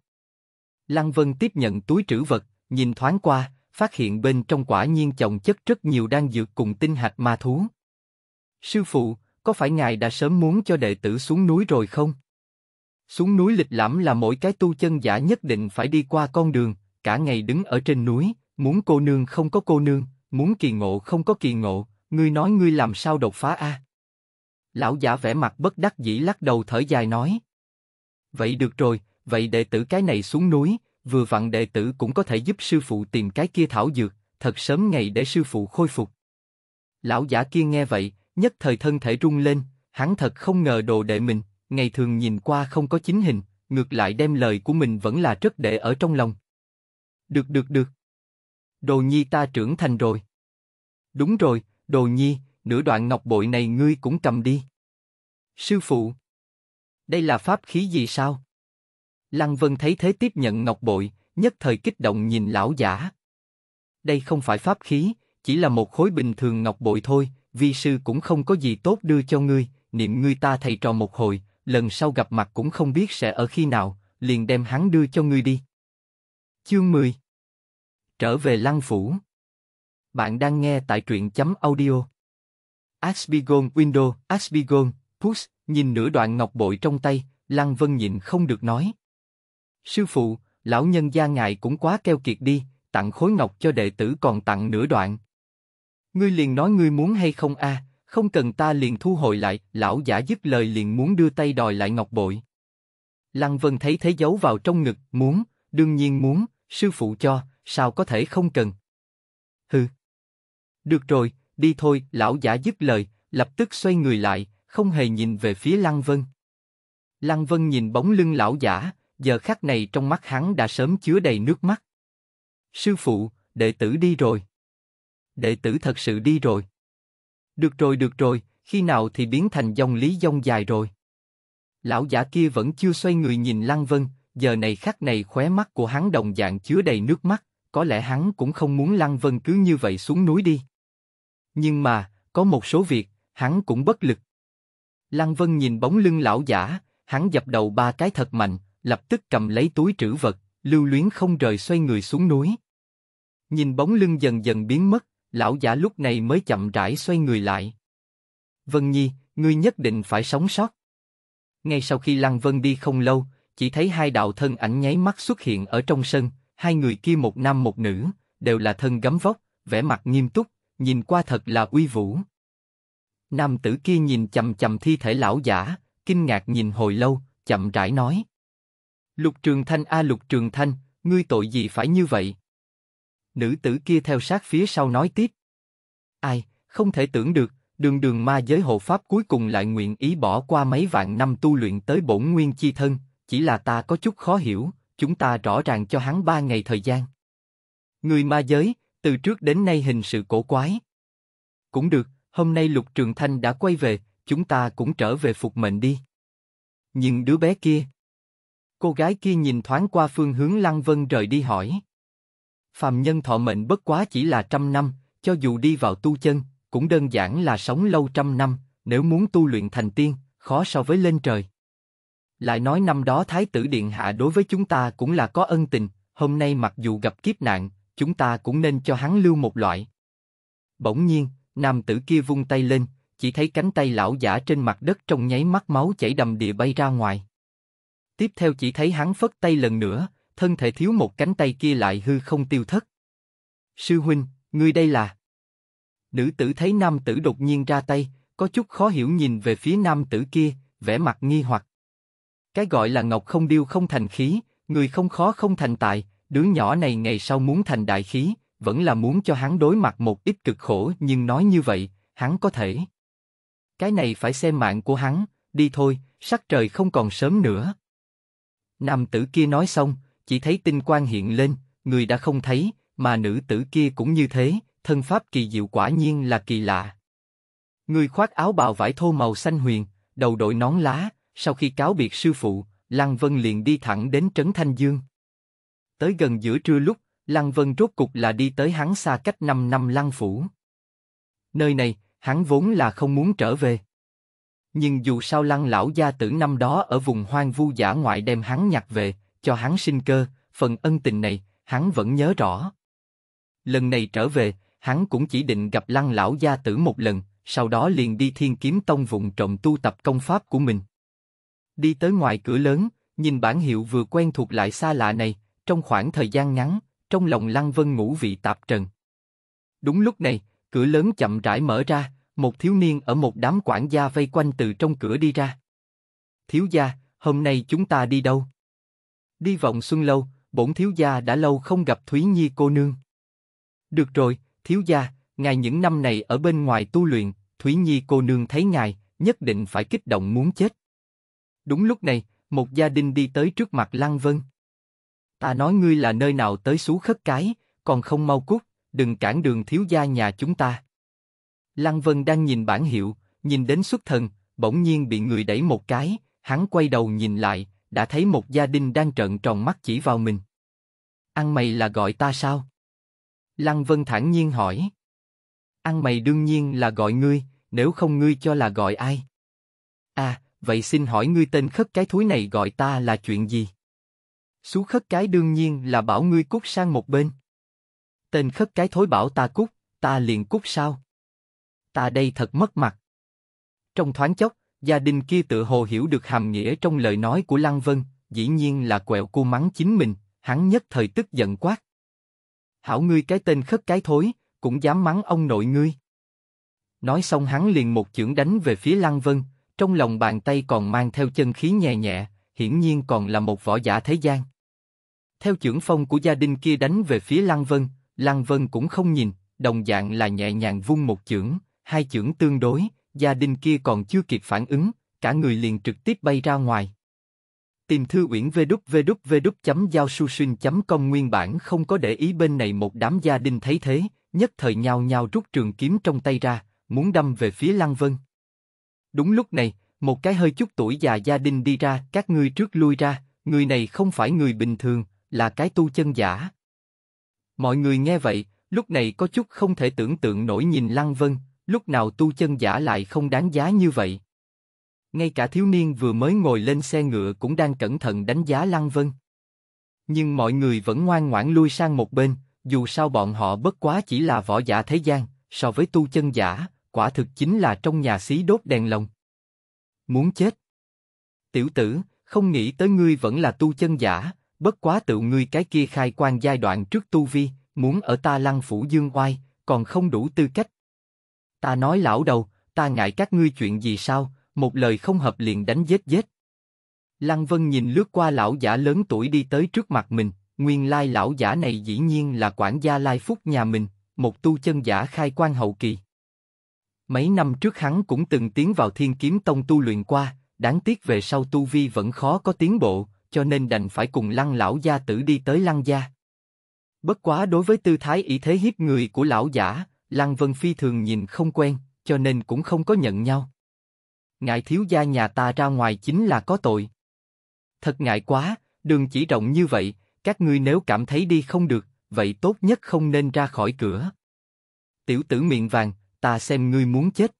Lăng Vân tiếp nhận túi trữ vật, nhìn thoáng qua, phát hiện bên trong quả nhiên chồng chất rất nhiều đan dược cùng tinh hạt ma thú. Sư phụ, có phải ngài đã sớm muốn cho đệ tử xuống núi rồi không? Xuống núi lịch lãm là mỗi cái tu chân giả nhất định phải đi qua con đường, cả ngày đứng ở trên núi, muốn cô nương không có cô nương, muốn kỳ ngộ không có kỳ ngộ, ngươi nói ngươi làm sao đột phá a? Lão giả vẻ mặt bất đắc dĩ lắc đầu thở dài nói. Vậy được rồi, vậy đệ tử cái này xuống núi, vừa vặn đệ tử cũng có thể giúp sư phụ tìm cái kia thảo dược, thật sớm ngày để sư phụ khôi phục. Lão giả kia nghe vậy, nhất thời thân thể rung lên, hắn thật không ngờ đồ đệ mình, ngày thường nhìn qua không có chính hình, ngược lại đem lời của mình vẫn là rất để ở trong lòng. Được được được. Đồ nhi ta trưởng thành rồi. Đúng rồi, Đồ Nhi, nửa đoạn ngọc bội này ngươi cũng cầm đi. Sư phụ, đây là pháp khí gì sao? Lăng Vân thấy thế tiếp nhận ngọc bội, nhất thời kích động nhìn lão giả. Đây không phải pháp khí, chỉ là một khối bình thường ngọc bội thôi, vi sư cũng không có gì tốt đưa cho ngươi, niệm ngươi ta thầy trò một hồi, lần sau gặp mặt cũng không biết sẽ ở khi nào, liền đem hắn đưa cho ngươi đi. Chương 10 Trở về Lăng Phủ bạn đang nghe tại truyện chấm audio. Asbigon Window, Asbigon, Push, nhìn nửa đoạn ngọc bội trong tay, Lăng Vân nhịn không được nói. Sư phụ, lão nhân gia ngài cũng quá keo kiệt đi, tặng khối ngọc cho đệ tử còn tặng nửa đoạn. Ngươi liền nói ngươi muốn hay không a, không cần ta liền thu hồi lại, lão giả dứt lời liền muốn đưa tay đòi lại ngọc bội. Lăng Vân thấy thế giấu vào trong ngực, muốn, đương nhiên muốn, sư phụ cho, sao có thể không cần. Hừ, được rồi, đi thôi, lão giả dứt lời, lập tức xoay người lại, không hề nhìn về phía Lăng Vân. Lăng Vân nhìn bóng lưng lão giả, giờ khắc này trong mắt hắn đã sớm chứa đầy nước mắt. Sư phụ, đệ tử đi rồi. Đệ tử thật sự đi rồi. Được rồi, được rồi, khi nào thì biến thành dòng lý dòng dài rồi. Lão giả kia vẫn chưa xoay người nhìn Lăng Vân, giờ này khắc này khóe mắt của hắn đồng dạng chứa đầy nước mắt, có lẽ hắn cũng không muốn Lăng Vân cứ như vậy xuống núi đi. Nhưng mà, có một số việc, hắn cũng bất lực. Lăng Vân nhìn bóng lưng lão giả, hắn dập đầu ba cái thật mạnh, lập tức cầm lấy túi trữ vật, lưu luyến không rời xoay người xuống núi. Nhìn bóng lưng dần dần biến mất, lão giả lúc này mới chậm rãi xoay người lại. Vân Nhi, ngươi nhất định phải sống sót. Ngay sau khi Lăng Vân đi không lâu, chỉ thấy hai đạo thân ảnh nháy mắt xuất hiện ở trong sân, hai người kia một nam một nữ, đều là thân gấm vóc, vẻ mặt nghiêm túc, nhìn qua thật là uy vũ. Nam tử kia nhìn chầm chầm thi thể lão giả, kinh ngạc nhìn hồi lâu, chậm rãi nói. Lục Trường Thanh a Lục Trường Thanh, ngươi tội gì phải như vậy? Nữ tử kia theo sát phía sau nói tiếp. Ai, không thể tưởng được, đường đường ma giới hộ pháp cuối cùng lại nguyện ý bỏ qua mấy vạn năm tu luyện tới bổn nguyên chi thân, chỉ là ta có chút khó hiểu, chúng ta rõ ràng cho hắn ba ngày thời gian. Người ma giới, từ trước đến nay hình sự cổ quái. Cũng được, hôm nay Lục Trường Thanh đã quay về, chúng ta cũng trở về phục mệnh đi. Nhưng đứa bé kia... Cô gái kia nhìn thoáng qua phương hướng Lăng Vân rời đi hỏi. Phàm nhân thọ mệnh bất quá chỉ là trăm năm, cho dù đi vào tu chân, cũng đơn giản là sống lâu trăm năm, nếu muốn tu luyện thành tiên, khó so với lên trời. Lại nói năm đó Thái tử Điện Hạ đối với chúng ta cũng là có ân tình, hôm nay mặc dù gặp kiếp nạn, chúng ta cũng nên cho hắn lưu một loại. Bỗng nhiên, nam tử kia vung tay lên, chỉ thấy cánh tay lão giả trên mặt đất trong nháy mắt máu chảy đầm địa bay ra ngoài. Tiếp theo chỉ thấy hắn phất tay lần nữa, thân thể thiếu một cánh tay kia lại hư không tiêu thất. Sư huynh, ngươi đây là... Nữ tử thấy nam tử đột nhiên ra tay, có chút khó hiểu nhìn về phía nam tử kia, vẻ mặt nghi hoặc. Cái gọi là ngọc không điêu không thành khí, người không khó không thành tài, Đứa nhỏ này ngày sau muốn thành đại khí, vẫn là muốn cho hắn đối mặt một ít cực khổ nhưng nói như vậy, hắn có thể. Cái này phải xem mạng của hắn, đi thôi, sắc trời không còn sớm nữa. Nam tử kia nói xong, chỉ thấy tinh quang hiện lên, người đã không thấy, mà nữ tử kia cũng như thế, thân pháp kỳ diệu quả nhiên là kỳ lạ. Người khoác áo bào vải thô màu xanh huyền, đầu đội nón lá, sau khi cáo biệt sư phụ, Lăng Vân liền đi thẳng đến Trấn Thanh Dương. Tới gần giữa trưa lúc, Lăng Vân rốt cục là đi tới hắn xa cách 5 năm Lăng Phủ. Nơi này, hắn vốn là không muốn trở về. Nhưng dù sao Lăng lão gia tử năm đó ở vùng hoang vu giả ngoại đem hắn nhặt về, cho hắn sinh cơ, phần ân tình này, hắn vẫn nhớ rõ. Lần này trở về, hắn cũng chỉ định gặp Lăng lão gia tử một lần, sau đó liền đi Thiên Kiếm Tông vùng trộm tu tập công pháp của mình. Đi tới ngoài cửa lớn, nhìn bản hiệu vừa quen thuộc lại xa lạ này, trong khoảng thời gian ngắn, trong lòng Lăng Vân ngủ vị tạp trần. Đúng lúc này, cửa lớn chậm rãi mở ra, một thiếu niên ở một đám quản gia vây quanh từ trong cửa đi ra. Thiếu gia, hôm nay chúng ta đi đâu? Đi vọng xuân lâu, bổn thiếu gia đã lâu không gặp Thúy Nhi cô nương. Được rồi, thiếu gia, ngài những năm này ở bên ngoài tu luyện, Thúy Nhi cô nương thấy ngài, nhất định phải kích động muốn chết. Đúng lúc này, một gia đình đi tới trước mặt Lăng Vân. Ta nói ngươi là nơi nào tới xú khất cái, còn không mau cút, đừng cản đường thiếu gia nhà chúng ta. Lăng Vân đang nhìn bản hiệu, nhìn đến xuất thần, bỗng nhiên bị người đẩy một cái, hắn quay đầu nhìn lại, đã thấy một gia đình đang trợn tròn mắt chỉ vào mình. Ăn mày là gọi ta sao? Lăng Vân thản nhiên hỏi. Ăn mày đương nhiên là gọi ngươi, nếu không ngươi cho là gọi ai? À, vậy xin hỏi ngươi tên khất cái thúi này gọi ta là chuyện gì? Xú khất cái đương nhiên là bảo ngươi cút sang một bên. Tên khất cái thối bảo ta cút, ta liền cút sao? Ta đây thật mất mặt. Trong thoáng chốc, gia đình kia tự hồ hiểu được hàm nghĩa trong lời nói của Lăng Vân, dĩ nhiên là quẹo cu mắng chính mình, hắn nhất thời tức giận quát. Hảo ngươi cái tên khất cái thối, cũng dám mắng ông nội ngươi. Nói xong hắn liền một chưởng đánh về phía Lăng Vân, trong lòng bàn tay còn mang theo chân khí nhẹ nhẹ, hiển nhiên còn là một võ giả thế gian. Theo trưởng phong của gia đình kia đánh về phía Lăng Vân, Lăng Vân cũng không nhìn, đồng dạng là nhẹ nhàng vung một chưởng, hai chưởng tương đối, gia đình kia còn chưa kịp phản ứng, cả người liền trực tiếp bay ra ngoài. Tìm thư uyển www.giao-su-shin.com nguyên bản không có để ý bên này một đám gia đình thấy thế, nhất thời nhào nhào rút trường kiếm trong tay ra, muốn đâm về phía Lăng Vân. Đúng lúc này, một cái hơi chút tuổi già gia đình đi ra, các ngươi trước lui ra, người này không phải người bình thường, là cái tu chân giả. Mọi người nghe vậy, lúc này có chút không thể tưởng tượng nổi nhìn Lăng Vân, lúc nào tu chân giả lại không đáng giá như vậy. Ngay cả thiếu niên vừa mới ngồi lên xe ngựa cũng đang cẩn thận đánh giá Lăng Vân. Nhưng mọi người vẫn ngoan ngoãn lui sang một bên, dù sao bọn họ bất quá chỉ là võ giả thế gian, so với tu chân giả, quả thực chính là trong nhà xí đốt đèn lồng. Muốn chết. Tiểu tử, không nghĩ tới ngươi vẫn là tu chân giả, bất quá tự ngươi cái kia khai quan giai đoạn trước tu vi, muốn ở ta lăng phủ dương oai, còn không đủ tư cách. Ta nói lão đầu, ta ngại các ngươi chuyện gì sao, một lời không hợp liền đánh giết giết. Lăng Vân nhìn lướt qua lão giả lớn tuổi đi tới trước mặt mình, nguyên lai lão giả này dĩ nhiên là quản gia Lai Phúc nhà mình, một tu chân giả khai quan hậu kỳ. Mấy năm trước hắn cũng từng tiến vào thiên kiếm tông tu luyện qua, đáng tiếc về sau tu vi vẫn khó có tiến bộ, cho nên đành phải cùng lăng lão gia tử đi tới lăng gia. Bất quá đối với tư thái ý thế hiếp người của lão giả, lăng vân phi thường nhìn không quen, cho nên cũng không có nhận nhau. Ngại thiếu gia nhà ta ra ngoài chính là có tội. Thật ngại quá, đường chỉ rộng như vậy, các ngươi nếu cảm thấy đi không được, vậy tốt nhất không nên ra khỏi cửa. Tiểu tử miệng vàng, ta xem ngươi muốn chết.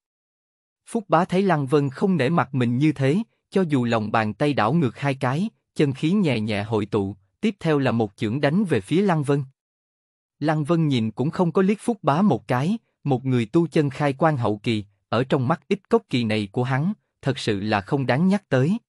Phúc bá thấy Lăng Vân không nể mặt mình như thế, cho dù lòng bàn tay đảo ngược hai cái, chân khí nhẹ nhẹ hội tụ, tiếp theo là một chưởng đánh về phía Lăng Vân. Lăng Vân nhìn cũng không có liếc Phúc Bá một cái, một người tu chân khai quan hậu kỳ, ở trong mắt ít cốc kỳ này của hắn, thật sự là không đáng nhắc tới.